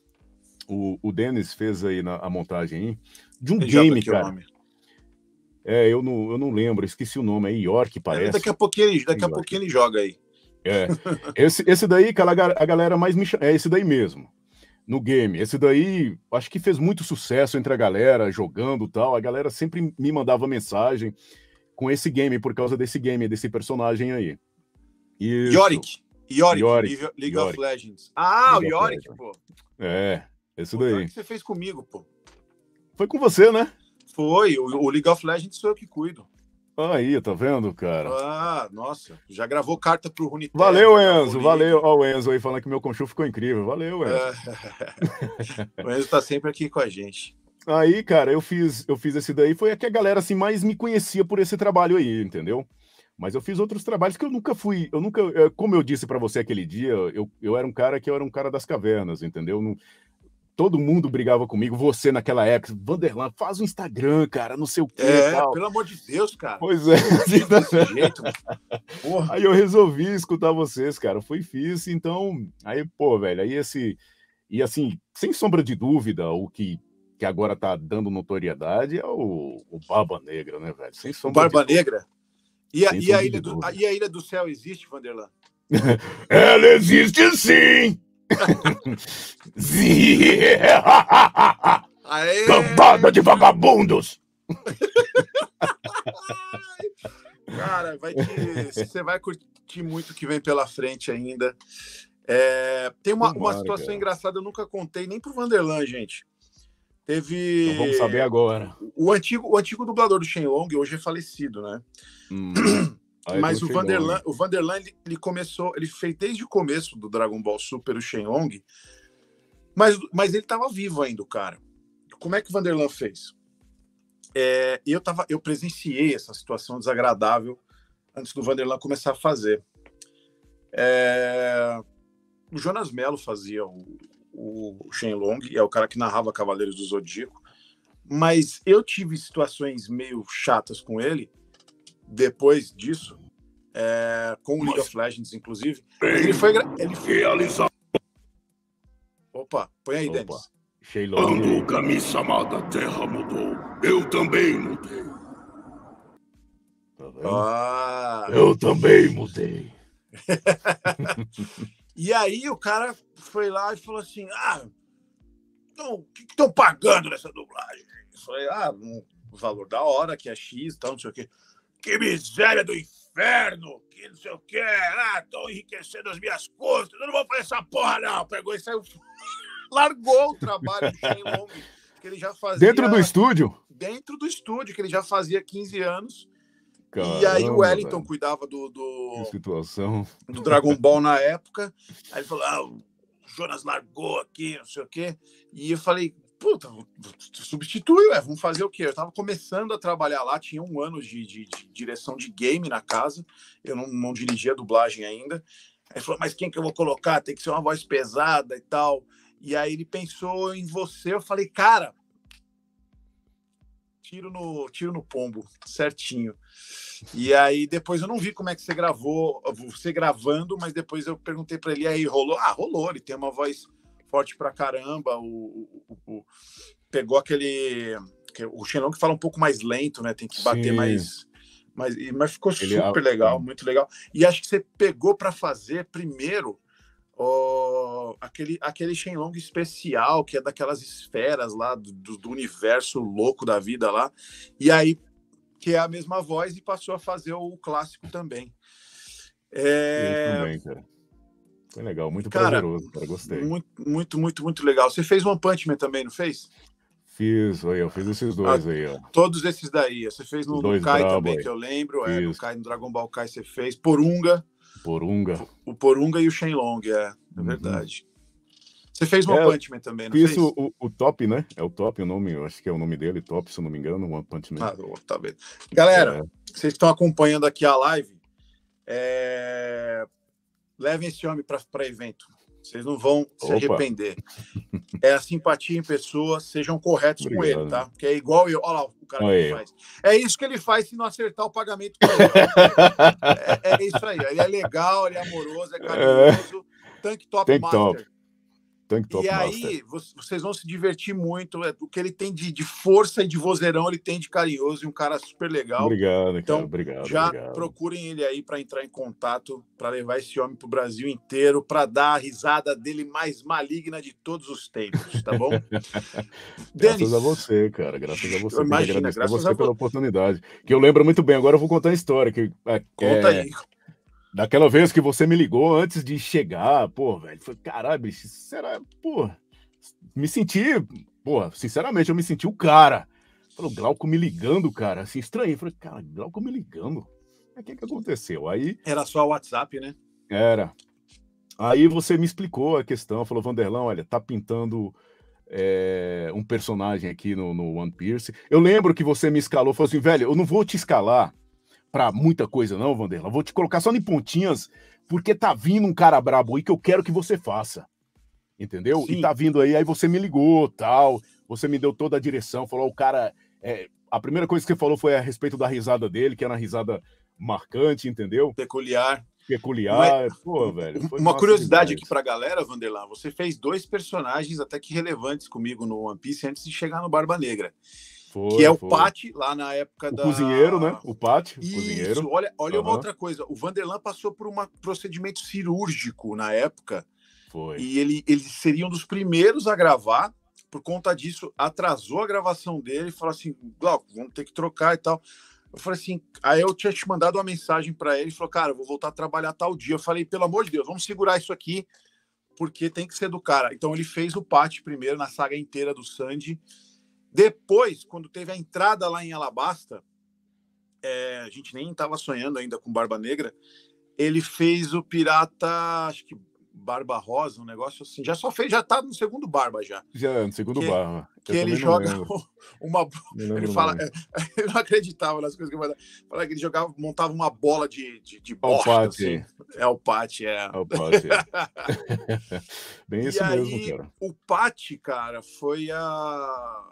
o, o Denis fez aí na, a montagem, hein? de um Tem game, cara. Nome. É, eu não, eu não lembro, esqueci o nome, é York, é, parece. É, daqui a pouquinho ele, daqui a é pouquinho ele joga aí. É. *laughs* Esse, esse daí, que a galera mais me É esse daí mesmo. No game. Esse daí, acho que fez muito sucesso entre a galera, jogando tal. A galera sempre me mandava mensagem com esse game, por causa desse game, desse personagem aí. Isso. Yorick. Yorick, Yorick. League, Yorick. of Legends. Ah, League o Yorick, pô. É, esse daí. O que você fez comigo, pô. Foi com você, né? Foi. O, o League of Legends sou eu que cuido. Aí, tá vendo, cara? Ah, nossa. Já gravou carta pro Runiter. Valeu, tá Enzo. Valeu. Ó, o Enzo aí falando que meu conchu ficou incrível. Valeu, Enzo. É. *laughs* o Enzo tá sempre aqui com a gente. Aí, cara, eu fiz, eu fiz esse daí. Foi a que a galera assim, mais me conhecia por esse trabalho aí, entendeu? Mas eu fiz outros trabalhos que eu nunca fui. Eu nunca, é, como eu disse para você aquele dia, eu, eu era um cara que eu era um cara das cavernas, entendeu? Não, todo mundo brigava comigo, você naquela época, Vanderlan, faz o um Instagram, cara, não sei o quê. É, tal. pelo amor de Deus, cara. Pois é. *laughs* Tá jeito, Aí eu resolvi escutar vocês, cara. Foi fiz, então. Aí, pô, velho, aí esse. E assim, sem sombra de dúvida, o que, que agora tá dando notoriedade é o, o Barba Negra, né, velho? Sem sombra Barba de... Negra? E a, e a ilha do, a, e a Ilha do Céu existe, Vanderlan? *laughs* Ela existe sim! Aê! Cambada de vagabundos! Cara, vai que você vai curtir muito o que vem pela frente ainda. É, tem uma, uma situação engraçada, eu nunca contei, nem pro Vanderlan, gente. Teve. Então vamos saber agora. O antigo, o antigo dublador do Shenlong, hoje é falecido, né? Hum. *clears throat* Mas o Vanderlan, o Vanderlan ele, ele, começou, ele fez desde o começo do Dragon Ball Super o Shenlong, mas, mas ele estava vivo ainda, o cara. Como é que o Vanderlan fez? É, eu, tava, eu presenciei essa situação desagradável antes do Vanderlan começar a fazer. É, o Jonas Melo fazia o, o Shenlong, é o cara que narrava Cavaleiros do Zodíaco, mas eu tive situações meio chatas com ele depois disso, é, com o League of Legends, inclusive. Ele foi, ele foi realizado. Opa, põe aí, Opa. Quando o camisa amada terra mudou, eu também mudei. Tá ah, eu também mudei. *laughs* e aí o cara foi lá e falou assim: Ah, então, o que estão pagando nessa dublagem? Isso aí, ah, um valor da hora, que é X, tal, não sei o quê que miséria do inferno, que não sei o quê, ah, tô enriquecendo as minhas costas. eu não vou fazer essa porra, não. Pegou e saiu. *laughs* Largou o trabalho de que ele já fazia. Dentro do estúdio? Dentro do estúdio, que ele já fazia 15 anos. Caramba, e aí o Wellington velho. cuidava do, do, situação. do Dragon Ball na época. Aí ele falou: ah, o Jonas largou aqui, não sei o quê. E eu falei, puta, substitui, ué, vamos fazer o quê? Eu estava começando a trabalhar lá, tinha um ano de, de, de direção de game na casa, eu não, não dirigia dublagem ainda. Ele falou, mas quem que eu vou colocar? Tem que ser uma voz pesada e tal. E aí ele pensou em você, eu falei, cara, tiro no, tiro no pombo, certinho. E aí depois eu não vi como é que você gravou, você gravando, mas depois eu perguntei para ele, aí rolou? Ah, rolou, ele tem uma voz forte pra caramba. O, o, o pegou aquele. O Shenlong que fala um pouco mais lento, né? Tem que bater Sim. mais. Mas, mas ficou Ele super é... legal, muito legal. E acho que você pegou para fazer primeiro aquele, aquele Shenlong especial, que é daquelas esferas lá do, do, universo louco da vida lá. E aí, que é a mesma voz, e passou a fazer o clássico também. É... também, cara. Foi legal, muito cara, prazeroso, cara. Gostei. Muito, muito, muito, muito legal. Você fez One Punch Man também, não fez? Fiz, aí, eu fiz esses dois ah, aí, ó. Todos esses daí. Você fez no, no Kai também, aí. que eu lembro. É, no, Kai, no Dragon Ball Kai você fez. Porunga. Porunga. O Porunga e o Shenlong, é. É uhum. verdade. Você fez One é, Punch Man também, não isso, o, o, Top, né? É o Top, o nome, eu acho que é o nome dele, Top, se eu não me engano, One Punch Man. Ah, tá vendo. Galera, é. vocês estão acompanhando aqui a live. É levem esse homem para evento. Vocês não vão Opa. se arrepender. *laughs* É a simpatia em pessoa, sejam corretos Obrigado. com ele, tá? Porque é igual eu. Olha lá o cara Oi. que faz. É isso que ele faz se não acertar o pagamento. *laughs* é, é, isso aí. Ele é legal, ele é amoroso, é carinhoso. É. Tank top Tank master. Top. Tank top e master. aí vocês vão se divertir muito. É, o que ele tem de, de, força e de vozeirão, ele tem de carinhoso e um cara super legal. Obrigado, então, cara, obrigado. Já obrigado. procurem ele aí para entrar em contato, para levar esse homem para o Brasil inteiro, para dar a risada dele mais maligna de todos os tempos, tá bom? *laughs* graças a você, cara. Graças a você. Imagina, graças a você pela oportunidade. Que eu lembro muito bem. Agora eu vou contar a história. Que, é, Conta aí daquela vez que você me ligou antes de chegar, pô, velho, foi caralho, bicho, será, pô, me senti, pô, sinceramente, eu me senti o cara. Falou, Glauco me ligando, cara, assim, estranho. Falei, cara, Glauco me ligando. O que que aconteceu? Aí. Era só o WhatsApp, né? Era. Aí você me explicou a questão, falou, Vanderlão, olha, tá pintando é, um personagem aqui no, no One Piece. Eu lembro que você me escalou, falou assim, velho, eu não vou te escalar para muita coisa, não, Vanderla. Vou te colocar só em pontinhas, porque tá vindo um cara brabo aí que eu quero que você faça. Entendeu? Sim. E tá vindo aí, aí você me ligou, tal. Você me deu toda a direção, falou, o cara. É, a primeira coisa que você falou foi a respeito da risada dele, que era uma risada marcante, entendeu? Peculiar. Peculiar, Mas, pô, velho. Uma curiosidade demais. aqui pra galera, Vanderlan, você fez dois personagens até que relevantes comigo no One Piece antes de chegar no Barba Negra. Foi, que é o foi. Pati, lá na época o da. Cozinheiro, né? O Pati. cozinheiro. olha, olha uhum. uma outra coisa. O Vanderlan passou por um procedimento cirúrgico na época. Foi. E ele, ele seria um dos primeiros a gravar. Por conta disso, atrasou a gravação dele e falou assim: Glauco, vamos ter que trocar e tal. Eu falei assim, aí eu tinha te mandado uma mensagem para ele, falou, cara, vou voltar a trabalhar tal dia. Eu falei, pelo amor de Deus, vamos segurar isso aqui, porque tem que ser do cara. Então ele fez o Pati primeiro na saga inteira do Sandy, depois, quando teve a entrada lá em Alabasta, é, a gente nem estava sonhando ainda com Barba Negra, ele fez o Pirata, acho que Barba Rosa, um negócio assim. Já só fez, já tá no segundo Barba já. Já, no segundo que, Barba. Que ele joga *laughs* uma. Ele fala. *laughs* eu não acreditava nas coisas que ele fala. Falava que ele jogava, montava uma bola de, de, de bosta. Alpate. Assim. É o Pati, é. Pati. É. *laughs* Bem e isso aí, mesmo, cara. O Pati, cara, foi a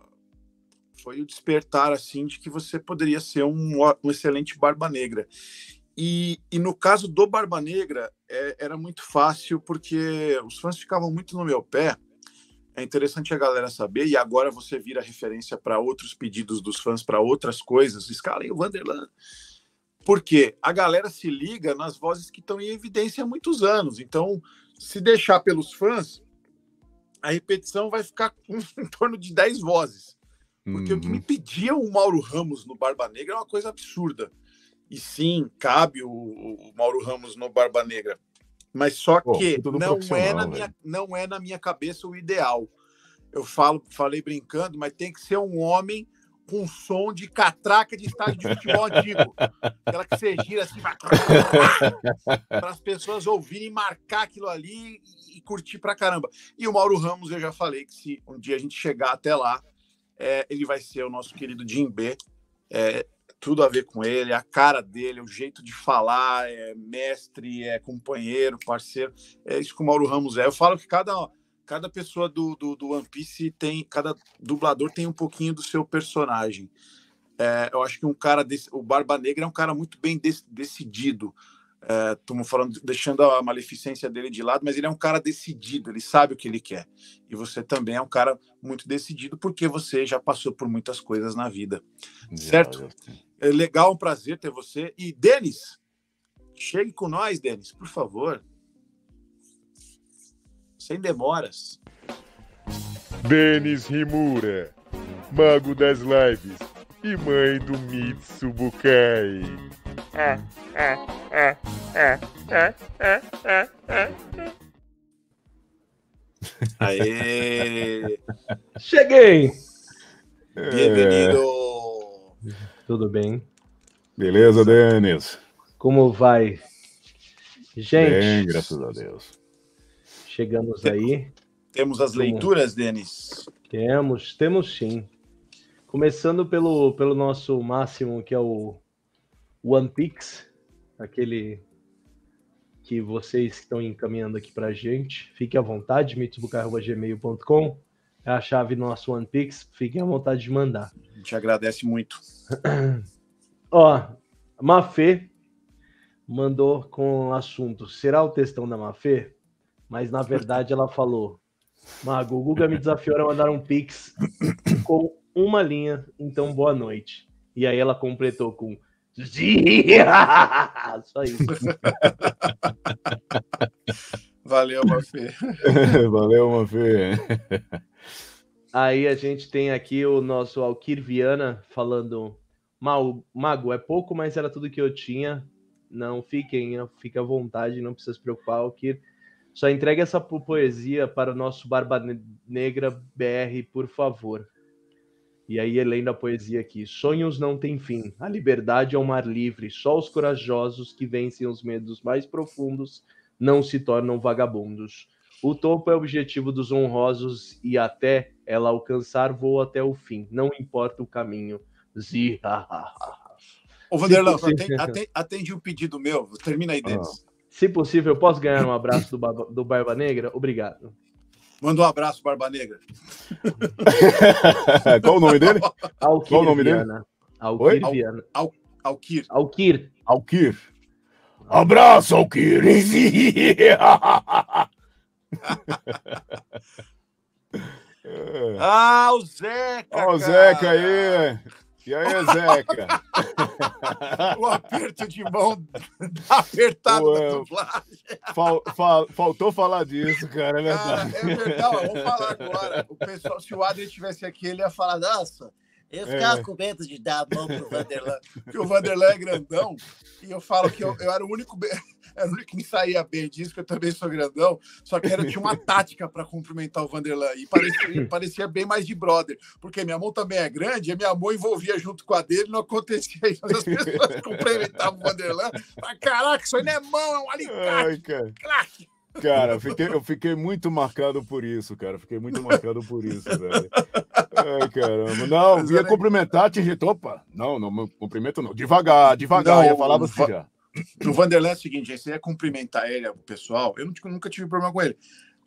foi o despertar assim de que você poderia ser um, um excelente barba negra. E, e, no caso do Barba Negra, é, era muito fácil, porque os fãs ficavam muito no meu pé. É interessante a galera saber, e agora você vira referência para outros pedidos dos fãs, para outras coisas. Escalem o Vanderlan. Porque a galera se liga nas vozes que estão em evidência há muitos anos. Então, se deixar pelos fãs, a repetição vai ficar com *laughs* em torno de 10 vozes. Porque uhum. o que me uhum. pedia o Mauro Ramos no Barba Negra é uma coisa absurda. E sim, cabe o, o Mauro Ramos no Barba Negra. Mas só Pô, que não é, na minha, não é na minha cabeça o ideal. Eu falo, falei brincando, mas tem que ser um homem com som de catraca de estádio de futebol antigo. Aquela que você gira assim *laughs* para as pessoas ouvirem, marcar aquilo ali e, e curtir para caramba. E o Mauro Ramos, eu já falei que se um dia a gente chegar até lá, é, ele vai ser o nosso querido Jim B. É, tudo a ver com ele, a cara dele, o jeito de falar, é mestre, é companheiro, parceiro. É isso que o Mauro Ramos é. Eu falo que cada, cada pessoa do, do, do One Piece tem, cada dublador tem um pouquinho do seu personagem. É, eu acho que um cara desse, o Barba Negra é um cara muito bem de, decidido, estamos é, falando, deixando a maleficência dele de lado, mas ele é um cara decidido, ele sabe o que ele quer. E você também é um cara muito decidido, porque você já passou por muitas coisas na vida. Já, certo? Já. É legal, um prazer ter você. E Denis, chegue com nós, Denis, por favor. Sem demoras. Denis Rimura, mago das lives e mãe do Mitsubukai é, é, é, é, é, é, é, é. Aê! Cheguei! Bem-vindo! É. Tudo bem? Beleza, Denis? Como vai? Gente. Bem, graças a Deus. Chegamos Tem, aí. Temos as leituras, Denis? Temos, temos sim. Começando pelo, pelo nosso máximo, que é o One Pix, aquele que vocês estão encaminhando aqui para a gente, fique à vontade, mitosbucar.gmail.com, é a chave do nosso Pix, fiquem à vontade de mandar. A gente agradece muito. *clears throat* Ó, Mafê mandou com o assunto, será o textão da Mafê? Mas na verdade ela falou, Mago, o Guga me desafiou a mandar um Pix com uma linha, então boa noite. E aí ela completou com *laughs* Só isso. *laughs* Valeu, Mafê. *laughs* Valeu, Mafê. Aí a gente tem aqui o nosso Alkir Viana falando: Mago, é pouco, mas era tudo que eu tinha. Não fiquem, fique à vontade, não precisa se preocupar, Alkir, Só entregue essa poesia para o nosso Barba Negra BR, por favor. E aí, lendo a poesia aqui. Sonhos não têm fim. A liberdade é um mar livre. Só os corajosos que vencem os medos mais profundos não se tornam vagabundos. O topo é o objetivo dos honrosos e até ela alcançar vou até o fim. Não importa o caminho. Zi, Ô, Vanderlan, atende, o um pedido meu. Termina aí, ah. Denis. Ah. Se possível, posso ganhar um abraço do, do Barba Negra? Obrigado. Manda um abraço, Barba Negra. *laughs* Qual o nome dele? Qual o nome Viana. dele? Alquir Oi? Viana. Al, Al, Alquir. Alquir. Alquir. Abraço, Alkir. *laughs* ah, o Zeca! Ó, o Zeca aí! E aí, Zeca? *laughs* o aperto de mão *laughs* tá apertado Ué, da dublagem. Fal, fal, faltou falar disso, cara, é verdade. Ah, cara, é verdade, vamos falar agora. O pessoal, se o Adrian estivesse aqui, ele ia falar, nossa, eu é. ficava é. com medo de dar a mão pro Vanderlan, *laughs* porque o Vanderlan é grandão, e eu falo que eu, eu era o único *laughs* era o único que me saía bem disso, que eu também sou grandão, só que era, tinha uma tática para cumprimentar o Vanderlan, e parecia, parecia, bem mais de brother, porque minha mão também é grande, e minha mão envolvia junto com a dele, não acontecia isso, as pessoas cumprimentavam o Vanderlan, mas caraca, isso aí não é mão, é um alicate, Ai, cara. Cara, eu fiquei, eu fiquei, muito marcado por isso, cara. Fiquei muito marcado por isso, velho. Ai, caramba. Não, ia era... cumprimentar, te irritou. Opa, não, não, cumprimento não. Devagar, devagar, não, ia falar você va... já. O Vanderlei é o seguinte, você ia é cumprimentar ele, o pessoal, eu nunca tive problema com ele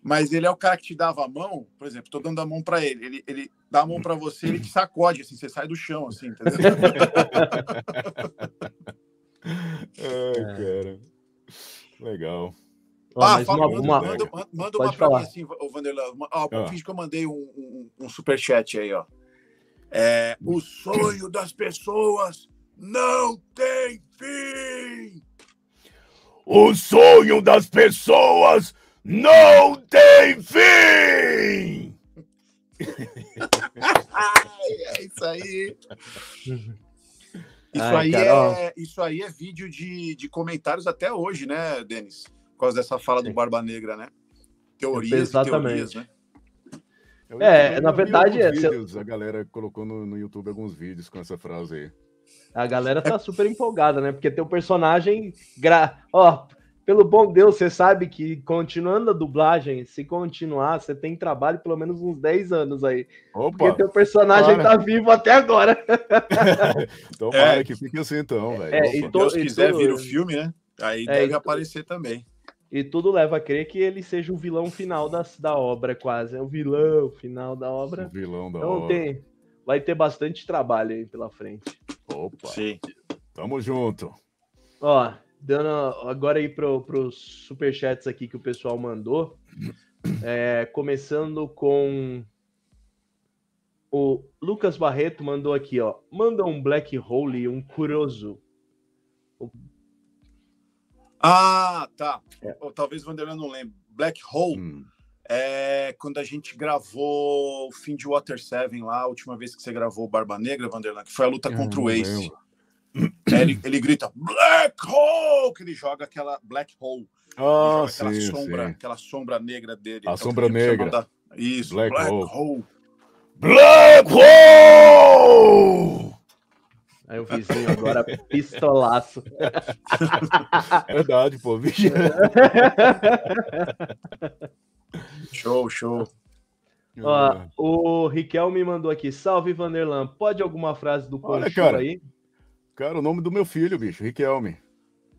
mas ele é o cara que te dava a mão, por exemplo, tô dando a mão para ele, ele, ele dá a mão para você, ele te sacode, assim, você sai do chão, assim, entendeu? *laughs* Ai, é. cara. Legal. Ah, fala, uma, uma, manda, manda, uma pra mim assim, o Vanderlan. Ó, ah. finge que eu mandei um, um, um superchat aí, ó. É, o sonho das pessoas não tem fim! O sonho das pessoas não tem fim! *laughs* é isso aí! Isso, Ai, aí, é, isso aí é vídeo de, de comentários até hoje, né, Denis? Por causa dessa fala Sim. do Barba Negra, né? Teorias, Exatamente. teorias, né? Eu, é, eu na verdade. É, vídeos, eu... A galera colocou no, no YouTube alguns vídeos com essa frase aí. A galera tá super empolgada, né? Porque teu personagem. Gra... Ó, pelo bom Deus, você sabe que continuando a dublagem, se continuar, você tem trabalho pelo menos uns 10 anos aí. Opa, porque teu personagem para. tá vivo até agora. Então, *laughs* é, que fique assim então, velho. É, e Deus quiser vir o filme, né? Aí é, deve aparecer também. E tudo leva a crer que ele seja o vilão final da, da obra, quase. É o vilão final da obra. O vilão da então, obra. Tem, vai ter bastante trabalho aí pela frente. Opa! Sim. Tamo junto. Ó, dando agora aí pro, pros superchats aqui que o pessoal mandou. É, começando com o Lucas Barreto mandou aqui, ó. Manda um Black Hole e um Curioso. Ah, tá. É. Ou, talvez o Vanderlan não lembre. Black Hole. Hum. É quando a gente gravou o fim de Water Seven lá, a última vez que você gravou Barba Negra, Vanderlan, que foi a luta ah, contra ah, o Ace. É, ele, ele, grita Black Hole, que ele joga aquela Black Hole. Ah, aquela sim, sombra, sim. aquela sombra negra dele. A então, sombra negra. Isso, Black, Black Hole. Hole. Black Hole! Aí o vizinho agora pistolaço. *laughs* Verdade, pô, bicho. show, show. Ó, o Riquel me mandou aqui, salve Vanderlan, pode alguma frase do Olha, aí? Cara, o nome do meu filho, bicho, Riquelme.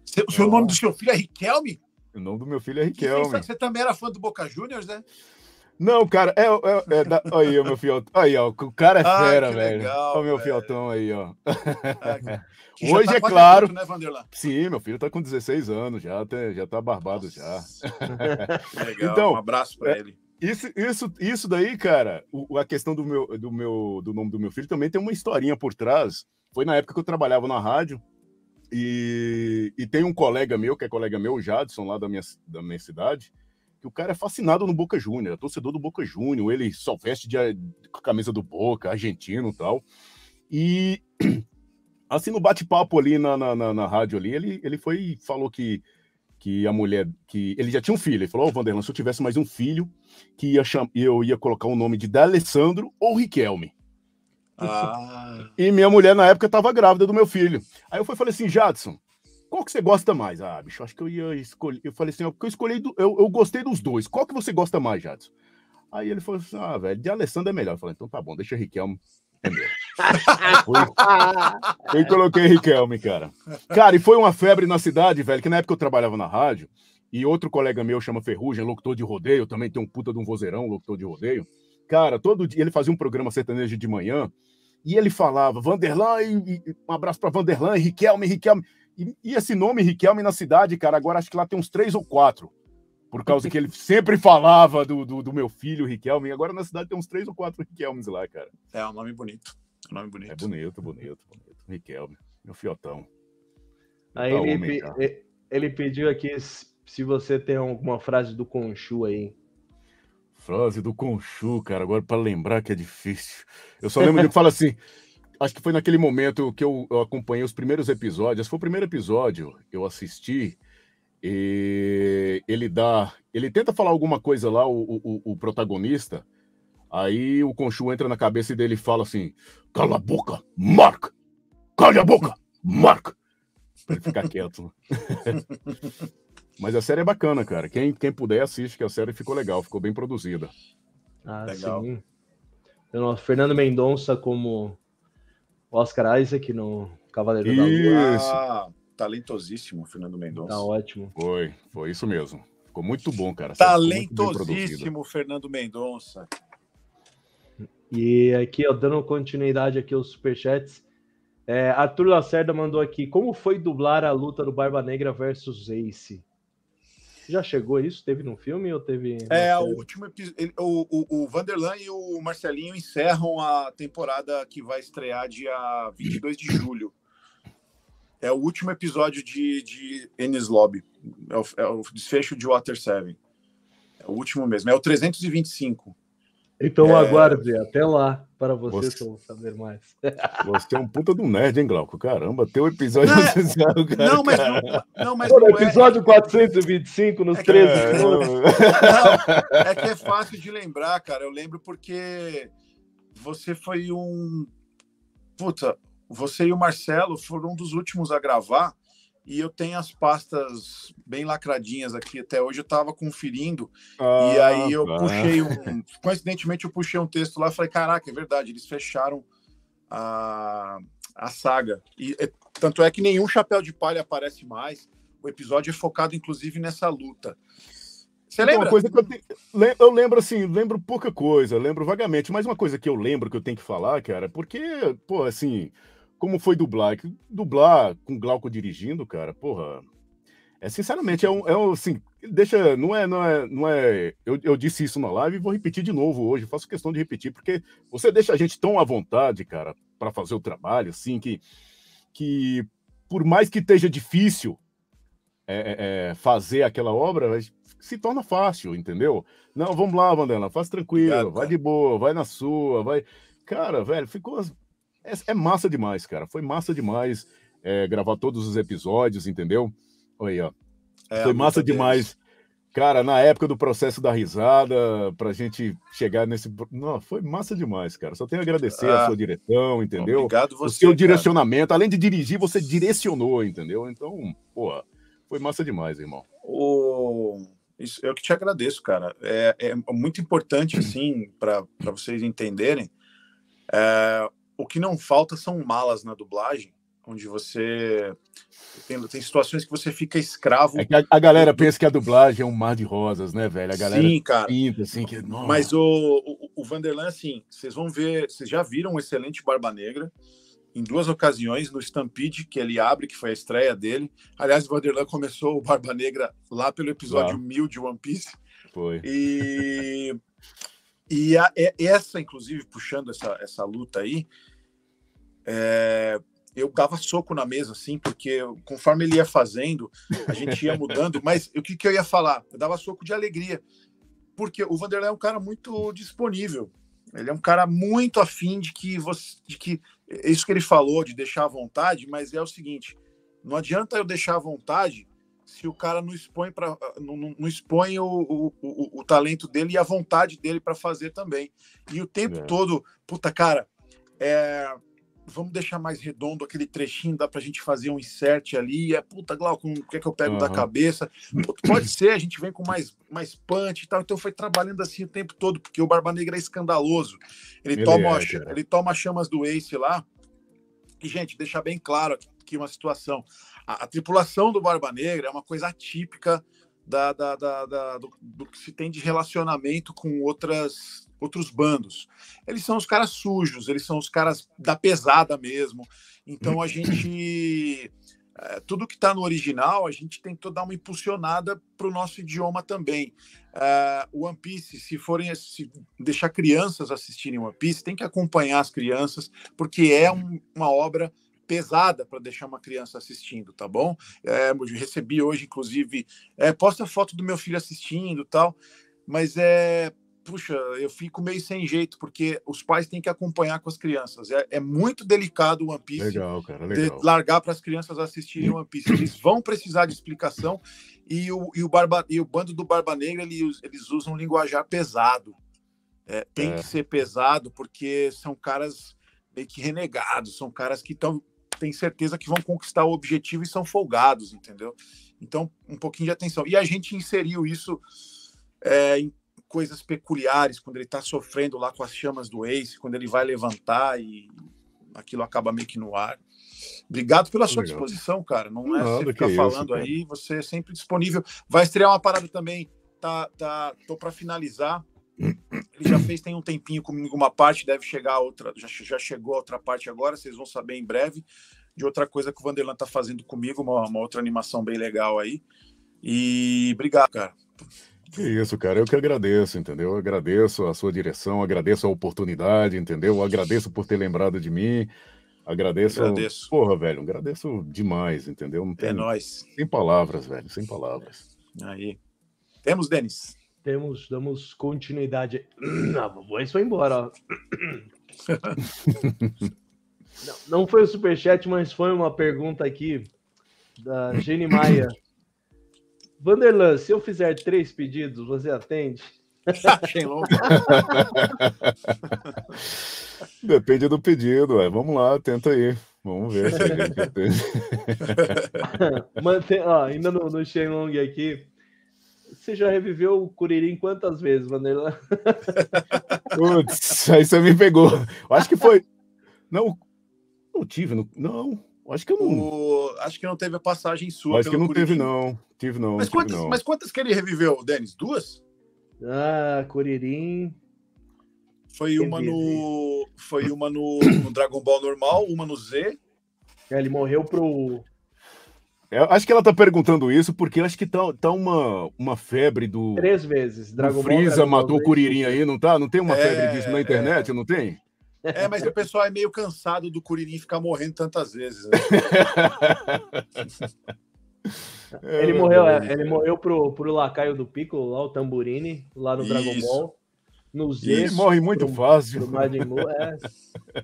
Seu, o seu nome do seu filho é Riquelme? O nome do meu filho é Riquelme. você também era fã do Boca Juniors, né? Não, cara, é, é, é da... aí, meu fiotão. Aí, ó, o cara é ah, fera, velho. olha o meu fiotão aí, ó. Ah, *laughs* Hoje é tá é claro. Adulto, né, sim, meu filho tá com 16 anos já, até, já tá barbado Nossa. já. *laughs* Legal, então, um abraço para é, ele. Isso, isso, isso daí, cara, o, a questão do meu, do meu, do nome do meu filho também tem uma historinha por trás. Foi na época que eu trabalhava na rádio e, e tem um colega meu, que é colega meu, o Jadson, lá da minha, da minha cidade, que o cara é fascinado no Boca Júnior, é torcedor do Boca Júnior, ele só veste de, camisa do Boca, argentino e tal. E *clears throat* assim, no bate-papo ali na, na, na, na, rádio ali, ele, ele foi e falou que, que a mulher, que ele já tinha um filho, ele falou, ô oh, Vanderlan, se eu tivesse mais um filho, que ia cham... eu ia colocar o nome de D'Alessandro ou Riquelme. Ah. E minha mulher na época estava grávida do meu filho. Aí eu fui, falei assim, Jadson, qual que você gosta mais? Ah, bicho, acho que eu ia escolher. Eu falei assim, ó, é porque eu escolhi. Do... Eu, eu gostei dos dois. Qual que você gosta mais, Jadson? Aí ele falou assim: ah, velho, de Alessandro é melhor. Eu falei, então tá bom, deixa o Riquelme. eu coloquei Riquelme, cara. Cara, e foi uma febre na cidade, velho, que na época eu trabalhava na rádio, e outro colega meu chama Ferrugem, é locutor de rodeio, também tem um puta de um vozeirão, locutor de rodeio. Cara, todo dia ele fazia um programa sertanejo de manhã, e ele falava, Vanderlan, um abraço pra Vanderlan, Riquelme, Riquelme. E, e, esse nome, Riquelme, na cidade, cara, agora acho que lá tem uns três ou quatro. Por causa que ele *laughs* sempre falava do, do, do, meu filho, Riquelme. Agora na cidade tem uns três ou quatro Riquelmes lá, cara. É, um nome bonito. Um nome bonito. É bonito, bonito, bonito. Riquelme, meu fiotão. Aí tá ele, homem, pe tá. ele pediu aqui se você tem alguma frase do Conchu aí. Frase do Conchu, cara. Agora para lembrar que é difícil. Eu só lembro de ele fala assim: *laughs* acho que foi naquele momento que eu, eu, acompanhei os primeiros episódios. Foi o primeiro episódio que eu assisti. ele dá. Ele tenta falar alguma coisa lá, o, o, o protagonista. Aí o Conchu entra na cabeça dele e fala assim: Cala a boca, Mark! Cala a boca, Mark! Pra ele ficar quieto. *laughs* Mas a série é bacana, cara. Quem, quem puder, assiste, que a série ficou legal, ficou bem produzida. Ah, legal. sim. Então, Fernando Mendonça como Oscar Isaac no Cavaleiro isso. da Lua. Ah, talentosíssimo, Fernando Mendonça. Tá ótimo. Foi, foi isso mesmo. Ficou muito bom, cara. Talentosíssimo, Fernando Mendonça. E aqui, ó, dando continuidade aqui aos superchats. É, Arthur Lacerda mandou aqui: como foi dublar a luta do Barba Negra versus Ace? já chegou isso? Teve num filme ou teve. É, o último episódio. O, o, o Vanderlan e o Marcelinho encerram a temporada que vai estrear dia 22 de julho. É o último episódio de, de Ennis Lobby. É o, é o desfecho de Water 7. É o último mesmo. É o 325. Então é... aguarde, até lá, para você, você... saber mais. Você é um puta do nerd, hein, Glauco? Caramba, teu episódio não, é- cara, não, mas, Não, não, mas Pô, não é- episódio é... 425, nos é 13 que... É, não, é que é fácil de lembrar, cara. Eu lembro porque você foi um... Puta, você e o Marcelo foram um dos últimos a gravar, e eu tenho as pastas bem lacradinhas aqui até hoje. Eu estava conferindo ah, e aí eu tá. puxei um. *laughs* Coincidentemente, eu puxei um texto lá e falei: caraca, é verdade, eles fecharam a, a saga. E, é, tanto é que nenhum chapéu de palha aparece mais. O episódio é focado, inclusive, nessa luta. Você então, lembra? coisa que eu, te... eu, lembro assim, lembro pouca coisa, lembro vagamente, mas uma coisa que eu lembro que eu tenho que falar, cara, porque, pô, assim, como foi dublar. É que dublar com Glauco dirigindo, cara, porra. É sinceramente, é um, é um assim, deixa, não é, não é, não é. Eu, eu disse isso na live e vou repetir de novo hoje. Faço questão de repetir porque você deixa a gente tão à vontade, cara, para fazer o trabalho, assim que que por mais que esteja difícil é, é, é fazer aquela obra, se torna fácil, entendeu? Não, vamos lá, Vandana, faz tranquilo, Gata. vai de boa, vai na sua, vai. Cara, velho, ficou é, é massa demais, cara. Foi massa demais é, gravar todos os episódios, entendeu? Olha aí, ó. É, Foi massa demais. Cara, na época do processo da risada, pra gente chegar nesse. Não, foi massa demais, cara. Só tenho a agradecer ah, a sua direção, entendeu? Obrigado você. O seu cara. direcionamento. Além de dirigir, você direcionou, entendeu? Então, pô, foi massa demais, irmão. O... Isso, eu que te agradeço, cara. É, é muito importante, *clears throat* assim, para vocês entenderem. É, o que não falta são malas na dublagem, onde você tem, tem situações que você fica escravo. É que a, a, galera pensa que a dublagem é um mar de rosas, né, velho? A galera Sim, cara. pinta assim que Mas o, o, o Vanderlan, assim, vocês vão ver, vocês já viram um excelente Barba Negra em duas ocasiões no Stampede que ele abre, que foi a estreia dele. Aliás, o Vanderlan começou o Barba Negra lá pelo episódio 1000 de One Piece. Foi. E e a, essa, inclusive, puxando essa, essa luta aí, é, eu dava soco na mesa, assim, porque conforme ele ia fazendo, a gente ia mudando, *laughs* mas o que, que eu ia falar? Eu dava soco de alegria, porque o Vanderlei é um cara muito disponível, ele é um cara muito afim de que você, de que isso que ele falou, de deixar à vontade, mas é o seguinte, não adianta eu deixar à vontade se o cara não expõe, para não, não expõe o, o, o, o, talento dele e a vontade dele para fazer também. E o tempo é. todo, puta cara, é, vamos deixar mais redondo aquele trechinho, dá para a gente fazer um insert ali. É puta, Glauco, o que é que eu pego uhum. da cabeça? Pode ser, a gente vem com mais, mais punch e tal. Então foi trabalhando assim o tempo todo, porque o Barba Negra é escandaloso. Ele, ele toma, é, ele toma chamas do Ace lá. E, gente, deixar bem claro aqui uma situação. A, a tripulação do Barba Negra é uma coisa atípica da, da, da, da do, do, que se tem de relacionamento com outras outros bandos. Eles são os caras sujos, eles são os caras da pesada mesmo. Então a gente. É, *clears throat* tudo que está no original, a gente tentou dar uma impulsionada para o nosso idioma também. Uh, One Piece, se forem se deixar crianças assistirem One Piece, tem que acompanhar as crianças, porque é um, uma obra pesada para deixar uma criança assistindo, tá bom? É, recebi hoje, inclusive, é, posta foto do meu filho assistindo tal, mas é. Puxa, eu fico meio sem jeito, porque os pais têm que acompanhar com as crianças. É, é muito delicado o One Piece legal, cara, legal. largar para as crianças assistirem One Piece. Eles vão precisar de explicação e o, e o, barba, e o bando do Barba Negra eles, eles usam um linguajar pesado. É, tem é. que ser pesado, porque são caras meio que renegados, são caras que estão tem certeza que vão conquistar o objetivo e são folgados, entendeu? Então, um pouquinho de atenção. E a gente inseriu isso é, em coisas peculiares, quando ele está sofrendo lá com as chamas do Ace, quando ele vai levantar e aquilo acaba meio que no ar. Obrigado pela sua Obrigado. disposição, cara. Não é você ficar falando isso, aí, você é sempre disponível. Vai estrear uma parada também, tá, tá, tô para finalizar. Ele já fez tem um tempinho comigo uma parte, deve chegar a outra, já, já chegou a outra parte agora, vocês vão saber em breve de outra coisa que o Vanderlan tá fazendo comigo, uma, uma outra animação bem legal aí. E obrigado, cara. Que isso, cara. Eu que agradeço, entendeu? Eu agradeço a sua direção, agradeço a oportunidade, entendeu? Eu agradeço por ter lembrado de mim. Agradeço. agradeço. Porra, velho, agradeço demais, entendeu? Não é tem, é nóis. Sem palavras, velho, sem palavras. Aí. Temos, Denis temos, damos continuidade. Não, a voz foi embora. *laughs* não, não foi o superchat, mas foi uma pergunta aqui da Gene Maia. *clears throat* Vanderlan, se eu fizer três pedidos, você atende? *laughs* Depende do pedido, ué. vamos lá, tenta aí. Vamos ver se a gente *laughs* atende. Mantém, ó, ainda no, no Shenlong aqui, você já reviveu o Curirim quantas vezes, Vanderlan? *laughs* Putz, aí você me pegou. Acho que foi. Não, não tive. Não, não acho que eu não. O... Acho que não teve a passagem sua. Acho que não Curirim. teve, não. Tive, não. Mas, tive, quantas, não. mas quantas que ele reviveu, Denis? Duas? Ah, Curirim. Foi uma no. Né? Foi uma no, no Dragon Ball normal, uma no Z. É, ele morreu pro eu é, acho que ela tá perguntando isso porque acho que tá, tá uma, uma febre do. Três vezes. Dragon Ball. matou o Kuririn aí, não tá? Não tem uma é, febre disso na é. internet, é. não tem? É, mas o pessoal é meio cansado do Kuririn ficar morrendo tantas vezes. Né? *laughs* ele é morreu, ele morreu pro, pro Lacaio do Piccolo, lá, o Tamburini, lá no isso. Dragon Ball. Ele morre muito pro, fácil. Pro é,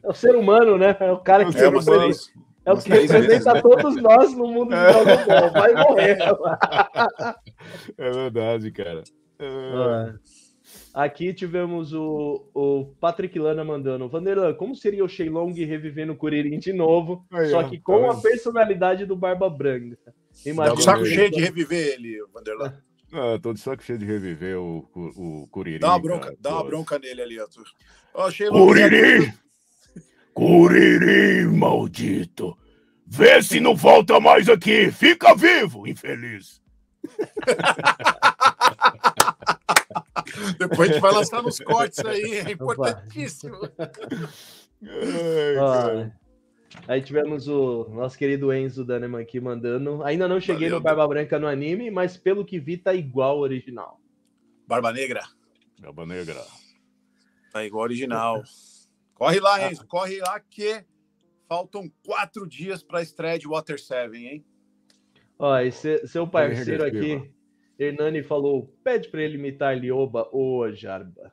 o ser humano, né? É o cara que é, o ser tá humano. isso. É o que representa todos nós no mundo de Dragon Ball. Vai morrer. *laughs* é verdade, cara. É Aqui tivemos o, o Patrick Lana mandando. Vanderlan, como seria o Shenlong revivendo o Kuririn de novo, Aí, só que tá com a personalidade do Barba Branca? Tá Imagina. Saco cheio de reviver ele, Vanderlan. *laughs* Ah, tô de saco cheio de reviver o, o, o Kuririn. Dá uma bronca, cara, dá uma bronca nele ali, Arthur. Oh, Kuririn! Curirim, maldito! Vê se não volta mais aqui! Fica vivo, infeliz! *laughs* Depois a gente vai lançar nos cortes aí, é importantíssimo. *laughs* Ai, aí tivemos o nosso querido Enzo Daneman aqui mandando. Ainda não cheguei Valeu, no Barba Branca no anime, mas pelo que vi, tá igual ao original. Barba Negra. Barba Negra. Tá igual ao original. *laughs* Corre lá, ah. Enzo, corre lá que faltam quatro dias para a estreia de Water 7, hein? Ó, esse, seu parceiro aqui, Hernani, falou: pede para ele imitar Lioba ou Jarba.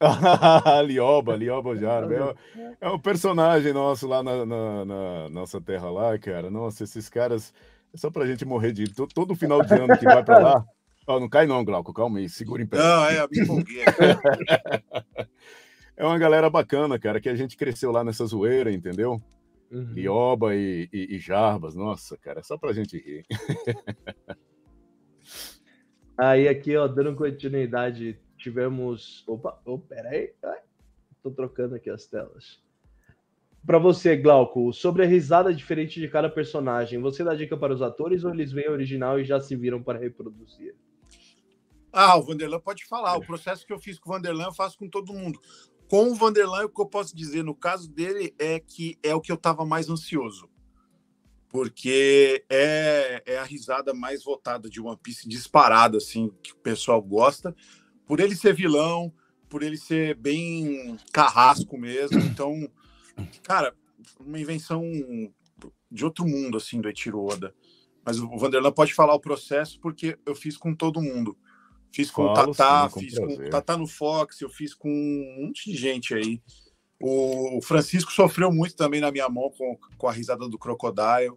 *laughs* Lioba, Lioba *laughs* Jarba. É, é um personagem nosso lá na, na, na, nossa terra lá, cara. Nossa, esses caras. É só pra gente morrer de. Todo, todo final de ano que vai pra lá. *laughs* Ó, não cai não, Glauco, calma aí, segura em pé. Não, é, me empolguei é uma galera bacana, cara, que a gente cresceu lá nessa zoeira, entendeu? Uhum. Ioba e, e, e, Jarbas, nossa, cara, é só pra gente rir. *laughs* Aí aqui, ó, dando continuidade, tivemos. Opa, oh, peraí. Ai, tô trocando aqui as telas. Para você, Glauco, sobre a risada diferente de cada personagem, você dá dica para os atores ou eles veem o original e já se viram para reproduzir? Ah, o Vanderlan pode falar. O processo que eu fiz com o Vanderlan eu faço com todo mundo. Com o Vanderlan, o que eu posso dizer no caso dele é que é o que eu estava mais ansioso. Porque é, é a risada mais votada de One Piece, disparada, assim, que o pessoal gosta. Por ele ser vilão, por ele ser bem carrasco mesmo. Então, cara, uma invenção de outro mundo, assim, do Etiro Oda. Mas o Vanderlan pode falar o processo, porque eu fiz com todo mundo. Fiz com Falo, o Tatá, sim, com fiz prazer. com o Tatá no Fox, eu fiz com um monte de gente aí. O Francisco sofreu muito também na minha mão com, com a risada do Crocodile.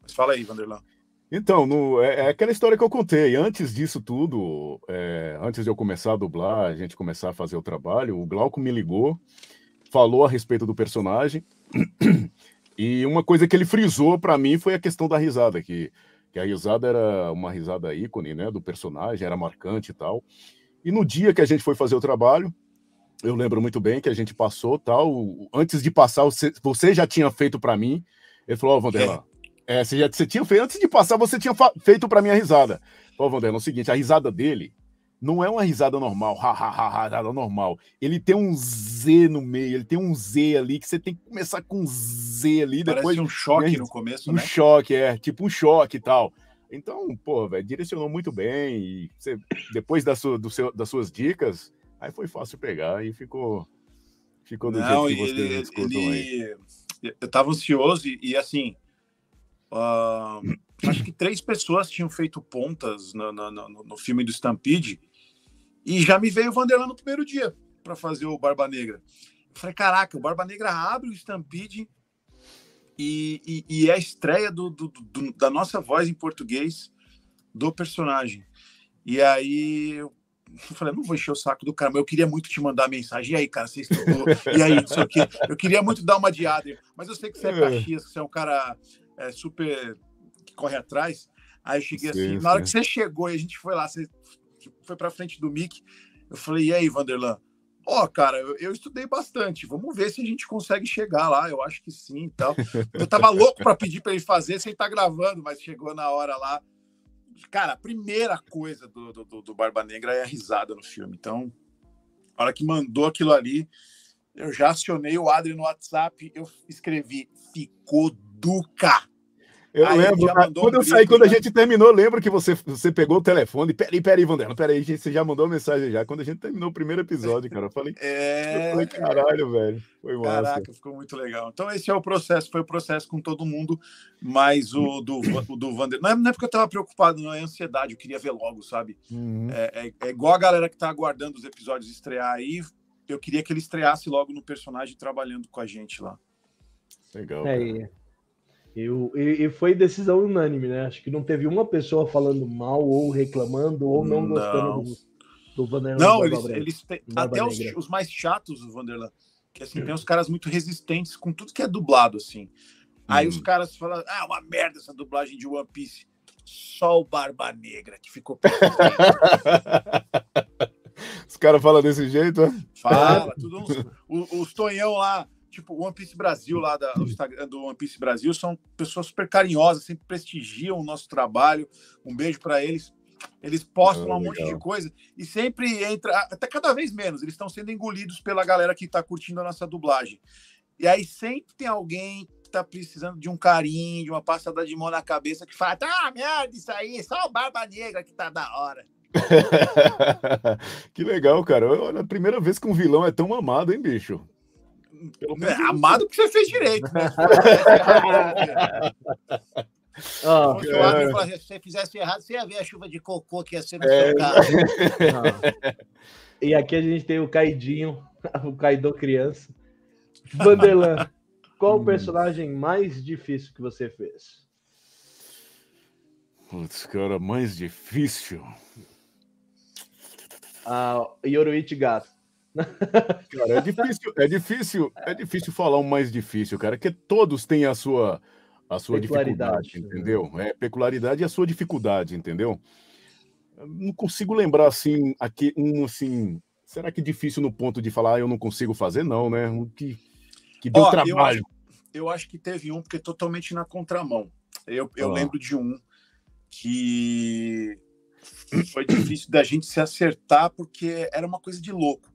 Mas fala aí, Vanderlan. Então, no, é, é, aquela história que eu contei. Antes disso tudo, é, antes de eu começar a dublar, a gente começar a fazer o trabalho, o Glauco me ligou, falou a respeito do personagem. *clears throat* e uma coisa que ele frisou para mim foi a questão da risada, que que a risada era uma risada ícone, né, do personagem, era marcante e tal. E no dia que a gente foi fazer o trabalho, eu lembro muito bem que a gente passou tal. Antes de passar, você já tinha feito para mim. Ele falou: Ó, oh, Vandela, é. é, você já você tinha feito. Antes de passar, você tinha feito para mim a risada. Ó, oh, Vandela, é o seguinte: a risada dele não é uma risada normal, hahaha, normal. Ele tem um Z no meio, ele tem um Z ali que você tem que começar com um Z ali. Parece depois um choque né? no começo, um né? Um choque, é, tipo um choque e tal. Então, pô, velho, direcionou muito bem. E você, depois da sua, seu, das suas dicas, aí foi fácil pegar e ficou, ficou do não, jeito que você escutou ele, aí. Eu tava ansioso e, e assim. Uh, acho que três pessoas tinham feito pontas no, no, no, no filme do Stampede e já me veio o Vanderlan no primeiro dia para fazer o Barba Negra. Eu falei, caraca, o Barba Negra abre o Stampede e, e, e é a estreia do, do, do, da nossa voz em português do personagem. E aí eu falei, não vou encher o saco do cara, mas eu queria muito te mandar mensagem. E aí, cara, você estourou? E aí, isso aqui. Eu queria muito dar uma de Adrian, mas eu sei que você é Caxias, é. que você é um cara é, super que corre atrás. Aí eu cheguei sim, assim, sim. na hora que você chegou e a gente foi lá, você foi para frente do Mick. Eu falei, e aí, Vanderlan? Ó, oh, cara, eu, eu, estudei bastante. Vamos ver se a gente consegue chegar lá. Eu acho que sim e tal. Eu tava *laughs* louco para pedir para ele fazer sem estar tá gravando, mas chegou na hora lá. Cara, a primeira coisa do, do, do Barba Negra é a risada no filme. Então, a hora que mandou aquilo ali, eu já acionei o Adri no WhatsApp, eu escrevi, ficou duca. Eu aí lembro, quando eu saí, quando a né? gente terminou, lembro que você, você pegou o telefone. Peraí, peraí, Vanderlan, peraí, você já mandou mensagem já. Quando a gente terminou o primeiro episódio, cara, eu falei, é... eu falei caralho, velho. Foi massa. Caraca, ficou muito legal. Então, esse é o processo, foi o processo com todo mundo, mas o hum. do, o do Vanderlan. É, não é porque eu tava preocupado, não é ansiedade, eu queria ver logo, sabe? Uhum. É, é, é igual a galera que tá aguardando os episódios estrear aí. Eu queria que ele estreasse logo no personagem trabalhando com a gente lá. Legal. É, eu, e, e, foi decisão unânime, né? Acho que não teve uma pessoa falando mal ou reclamando ou não, não. gostando do, do Vanderlan. Não, eles, eles têm, tá até os, os, mais chatos do Vanderlan, que assim, tem uns caras muito resistentes com tudo que é dublado, assim. Aí os hum. caras falam, ah, uma merda essa dublagem de One Piece. Só o Barba Negra que ficou. *laughs* os caras falam desse jeito? Fala, tudo uns, os, os Tonhão lá tipo, o One Piece Brasil lá, da, Instagram do One Piece Brasil, são pessoas super carinhosas, sempre prestigiam o nosso trabalho. Um beijo para eles. Eles postam ah, um monte de coisa e sempre entra, até cada vez menos, eles estão sendo engolidos pela galera que está curtindo a nossa dublagem. E aí sempre tem alguém que está precisando de um carinho, de uma passada de mão na cabeça, que fala: ah, merda, isso aí, só o Barba Negra que tá da hora. *laughs* que legal, cara. Olha, a primeira vez que um vilão é tão amado, hein, bicho? Né, amado porque você fez direito. Né? *laughs* Oh, se você fizesse errado, você ia ver a chuva de cocô que ia ser no é. seu carro. *laughs* e aqui a gente tem o Caidinho, *laughs* o Caidô Criança. Vanderlan, qual o hum. personagem mais difícil que você fez? Putz, cara, mais difícil. Ah, Yoruichi Gato. Cara, é difícil, é difícil, é difícil falar o um mais difícil, cara, que todos têm a sua a sua dificuldade, né? entendeu? É peculiaridade e a sua dificuldade, entendeu? Eu não consigo lembrar assim aqui um assim, será que é difícil no ponto de falar ah, eu não consigo fazer não, né? Um que que deu Ó, trabalho. Eu, eu acho, que teve um porque é totalmente na contramão. Eu, eu ah. lembro de um que foi difícil da gente se acertar porque era uma coisa de louco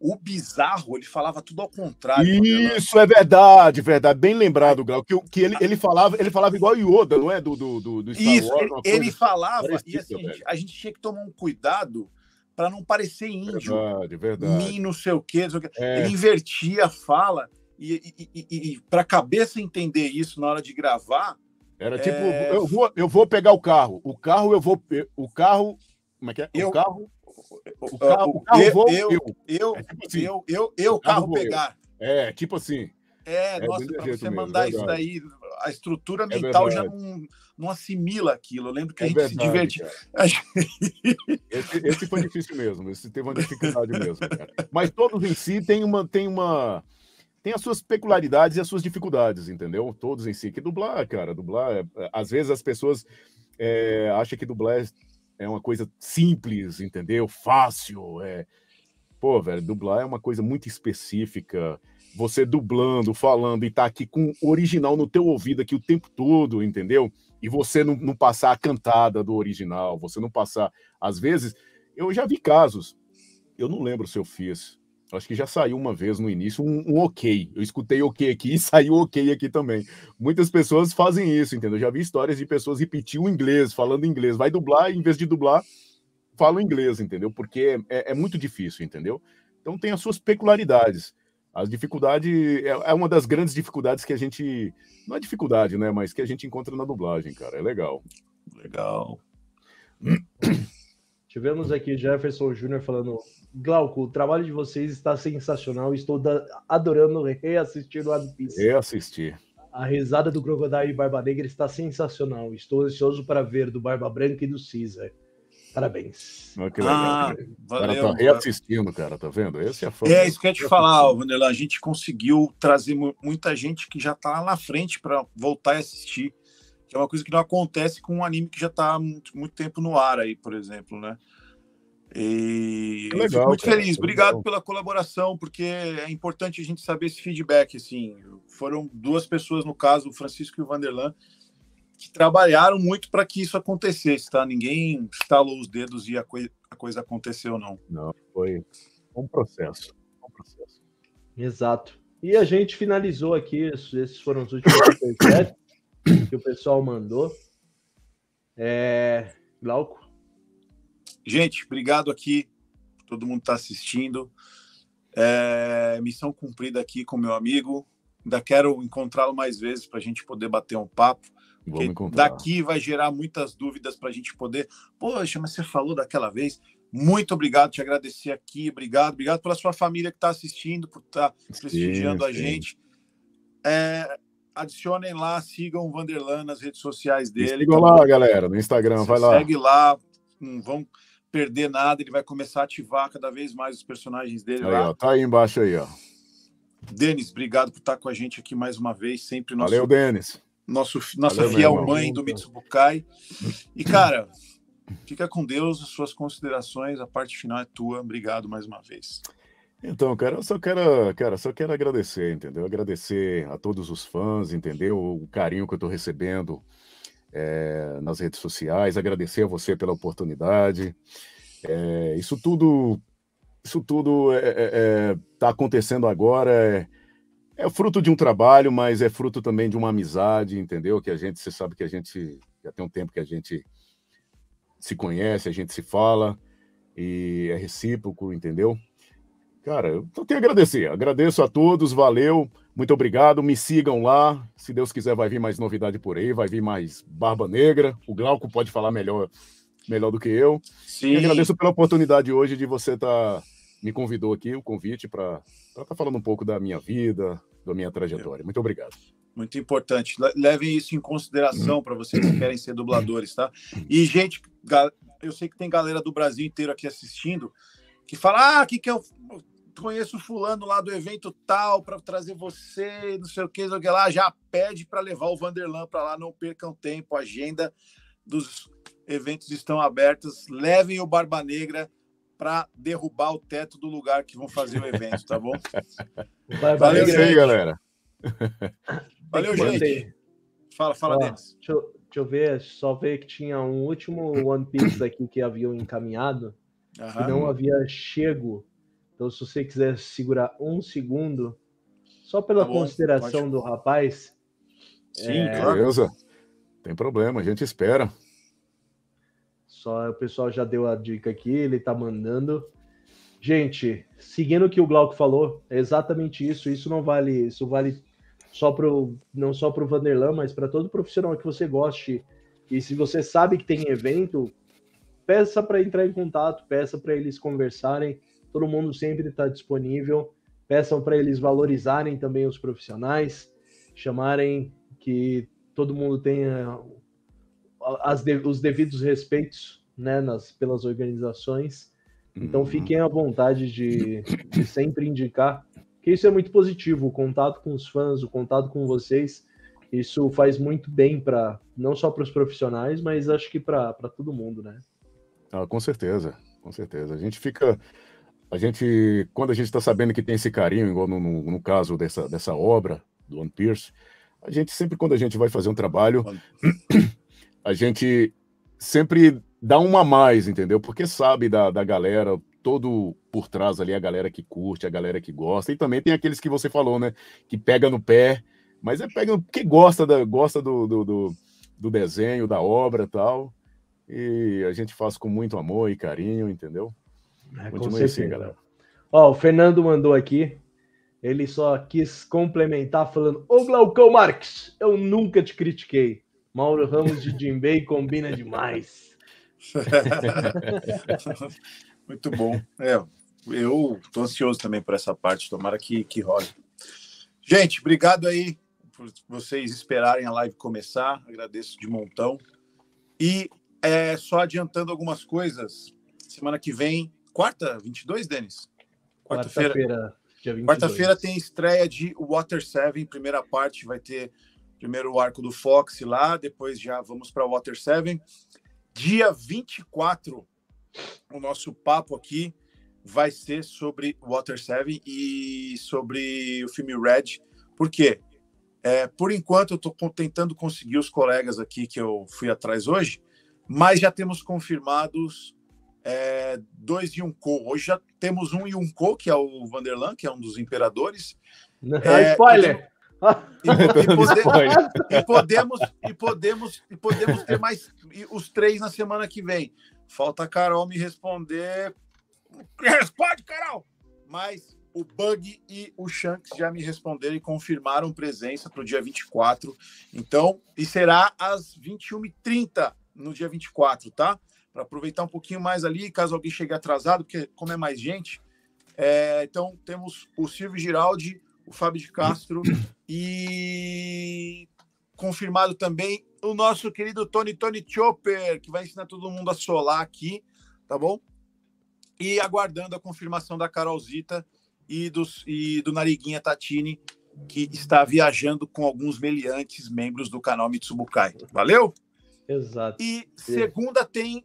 o bizarro, ele falava tudo ao contrário. Isso é verdade, verdade. Bem lembrado, Grau, que, que ele, ele, falava, ele falava igual Yoda, não é? Do, do, do Star Isso, Wars, ele, ele falava, e assim, a gente, a gente, tinha que tomar um cuidado para não parecer índio. Verdade, verdade. Mim, não sei o quê. sei o quê. É. Ele invertia a fala, e, e, e, e para a cabeça entender isso na hora de gravar. Era tipo, é... eu, vou, eu vou pegar o carro. O carro eu vou. O carro. Como é que é? Eu, o carro o carro, eu, eu, eu, eu, é tipo assim, eu, eu, eu, carro, carro pegar. É, tipo assim. É, é nossa, você mandar isso daí, a estrutura é mental é já não, não assimila aquilo. Eu lembro que é a gente verdade, se divertia *laughs* esse, esse, foi difícil mesmo, esse teve uma dificuldade mesmo. Cara. Mas todos em si tem uma. Tem uma tem as suas peculiaridades e as suas dificuldades, entendeu? Todos em si. Que dublar, cara, dublar. É, às vezes as pessoas é, acham que dublar é é uma coisa simples, entendeu? Fácil. É... Pô, velho, dublar é uma coisa muito específica. Você dublando, falando e tá aqui com o original no teu ouvido aqui o tempo todo, entendeu? E você não, não passar a cantada do original, você não passar. Às vezes, eu já vi casos, eu não lembro se eu fiz, Acho que já saiu uma vez no início um, um, ok. Eu escutei ok aqui e *laughs* saiu ok aqui também. Muitas pessoas fazem isso, entendeu? já vi histórias de pessoas repetir o inglês, falando inglês. Vai dublar, em vez de dublar, fala inglês, entendeu? Porque é, é, é muito difícil, entendeu? Então tem as suas peculiaridades. As dificuldades é, é, uma das grandes dificuldades que a gente. Não é dificuldade, né? Mas que a gente encontra na dublagem, cara. É legal. Legal. Tivemos aqui Jefferson Júnior falando Glauco, o trabalho de vocês está sensacional. Estou adorando reassistir o One Piece. Reassistir. A risada do Crocodile e Barba Negra está sensacional. Estou ansioso para ver do Barba Branca e do Caesar. Parabéns. Ah, que legal. Ah, valeu, tá cara reassistindo, cara, tá vendo? Esse é É isso que eu ia te falar, Vanderlan. A gente conseguiu trazer muita gente que já está lá na frente para voltar e assistir. Que é uma coisa que não acontece com um anime que já está há muito tempo no ar aí, por exemplo, né? E legal, fico muito cara, feliz. Obrigado pela colaboração, porque é importante a gente saber esse feedback. Assim, foram duas pessoas no caso, o Francisco e o Vanderlan, que trabalharam muito para que isso acontecesse, tá? Ninguém estalou os dedos e a, coi a coisa aconteceu, não. Não, foi um processo, um processo. Exato. E a gente finalizou aqui. Esses foram os últimos que o pessoal mandou. É... Glauco, Gente, obrigado aqui. Todo mundo está assistindo. É, missão cumprida aqui com meu amigo. Ainda quero encontrá-lo mais vezes para a gente poder bater um papo. daqui vai gerar muitas dúvidas para a gente poder. Poxa, mas você falou daquela vez. Muito obrigado, te agradecer aqui. Obrigado, obrigado pela sua família que está assistindo, por estar tá prestigiando sim, a gente. É, adicionem lá, sigam o Vanderlan nas redes sociais dele. Sigam tá lá, galera, no Instagram, vai lá. Segue lá, vão perder nada, ele vai começar a ativar cada vez mais os personagens dele aí, lá. Ó, tá aí embaixo aí, ó. Denis, obrigado por estar com a gente aqui mais uma vez, sempre nosso Valeu, Denis. Nosso nossa Valeu, fiel mãe do Mitsubukai. E cara, fica com Deus, as suas considerações, a parte final é tua. Obrigado mais uma vez. Então, cara, eu só quero, cara, só quero agradecer, entendeu? Agradecer a todos os fãs, entendeu? O carinho que eu estou recebendo é, nas redes sociais, agradecer a você pela oportunidade. É, isso tudo isso tudo está é, é, é, acontecendo agora. É, fruto de um trabalho, mas é fruto também de uma amizade, entendeu? Que a gente, você sabe que a gente já tem um tempo que a gente se conhece, a gente se fala e é recíproco, entendeu? Cara, eu só tenho a agradecer. Agradeço a todos, valeu. Muito obrigado, me sigam lá. Se Deus quiser, vai vir mais novidade por aí, vai vir mais Barba Negra. O Glauco pode falar melhor, melhor do que eu. Sim. E agradeço pela oportunidade hoje de você estar. Tá, me convidou aqui o convite para estar tá falando um pouco da minha vida, da minha trajetória. Muito obrigado. Muito importante. Levem isso em consideração para vocês que querem ser dubladores, tá? E, gente, eu sei que tem galera do Brasil inteiro aqui assistindo que fala: ah, o que, que eu é conheço fulano lá do evento tal para trazer você, não sei o que, não sei o que lá, já pede para levar o Vanderlan para lá, não percam tempo, a agenda dos eventos estão abertos, levem o Barba Negra para derrubar o teto do lugar que vão fazer o evento, tá bom? *laughs* Valeu, é Aí, galera. *laughs* Valeu, gente. Fala, fala, Deixa eu, deixa eu ver, só ver que tinha um último One Piece aqui que haviam encaminhado, que não havia chego então, se você quiser segurar um segundo, só pela tá bom, consideração pode... do rapaz. Sim, é... Beleza. Tem problema, a gente espera. Só o pessoal já deu a dica aqui, ele tá mandando. Gente, seguindo o que o Glauco falou, é exatamente isso. Isso não vale, isso vale só pro, não só para o Vanderlan, mas para todo profissional que você goste. E se você sabe que tem evento, peça para entrar em contato, peça para eles conversarem todo mundo sempre está disponível. Peçam para eles valorizarem também os profissionais, chamarem que todo mundo tenha as, os devidos respeitos né, nas, pelas organizações. Então uhum. fiquem à vontade de, de sempre indicar, que isso é muito positivo, o contato com os fãs, o contato com vocês, isso faz muito bem para não só para os profissionais, mas acho que para todo mundo, né? Ah, com certeza, com certeza. A gente fica a gente, quando a gente está sabendo que tem esse carinho, igual no, no, no, caso dessa, dessa obra do One Pierce, a gente sempre, quando a gente vai fazer um trabalho, *clears throat* a gente sempre dá uma a mais, entendeu? Porque sabe da, da galera, todo por trás ali, a galera que curte, a galera que gosta, e também tem aqueles que você falou, né? Que pega no pé, mas é pega que gosta, da, gosta do, do, do, do desenho, da obra tal. E a gente faz com muito amor e carinho, entendeu? É, assim, galera. Ó, o Fernando mandou aqui. Ele só quis complementar falando: Ô Glaucão Marques, eu nunca te critiquei. Mauro Ramos de Jimbei combina demais. *laughs* Muito bom. É, eu estou ansioso também por essa parte, tomara que, que role. Gente, obrigado aí por vocês esperarem a live começar, agradeço de montão. E é, só adiantando algumas coisas, semana que vem Quarta, 22, Denis? Quarta-feira. Quarta-feira tem estreia de Water 7, primeira parte vai ter primeiro o arco do Fox lá, depois já vamos para Water 7. Dia 24, o nosso papo aqui vai ser sobre Water 7 e sobre o filme Red. Por quê? É, por enquanto, eu estou tentando conseguir os colegas aqui que eu fui atrás hoje, mas já temos confirmados é, dois Yunko. Hoje já temos um Yunko, que é o Vanderlan, que é um dos imperadores. Não, é, é spoiler! E, e, então, pode, *laughs* e, podemos, e podemos e podemos ter mais os três na semana que vem. Falta a Carol me responder. Responde, Carol! Mas o Bug e o Shanks já me responderam e confirmaram presença para o dia 24. Então, e será às 21h30 no dia 24, tá? para aproveitar um pouquinho mais ali, caso alguém chegue atrasado, porque como é mais gente. É, então, temos o Silvio Giraldi, o Fábio de Castro *coughs* e confirmado também o nosso querido Tony Tony Chopper, que vai ensinar todo mundo a solar aqui, tá bom? E aguardando a confirmação da Carolzita e, dos, e do Nariguinha Tatini, que está viajando com alguns meliantes membros do canal Mitsubukai. Valeu? Exato. E segunda tem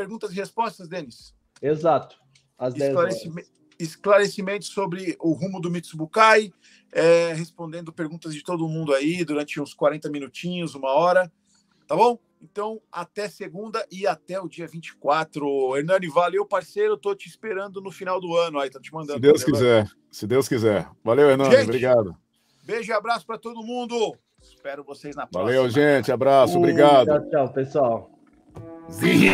perguntas e respostas, Denis? Exato. As Esclarecime... Esclarecimentos sobre o rumo do Mitsubukai, é, respondendo perguntas de todo mundo aí durante uns 40 minutinhos, uma hora. Tá bom? Então, até segunda e até o dia 24. Hernani, valeu, parceiro. Tô te esperando no final do ano. Aí, tá te mandando. Se Deus valeu, quiser. Se Deus quiser. Valeu, Hernani. Gente, obrigado. Beijo e abraço para todo mundo. Espero vocês na próxima. Valeu, gente. Abraço. Uh, obrigado. Tchau, tchau, pessoal. Sim.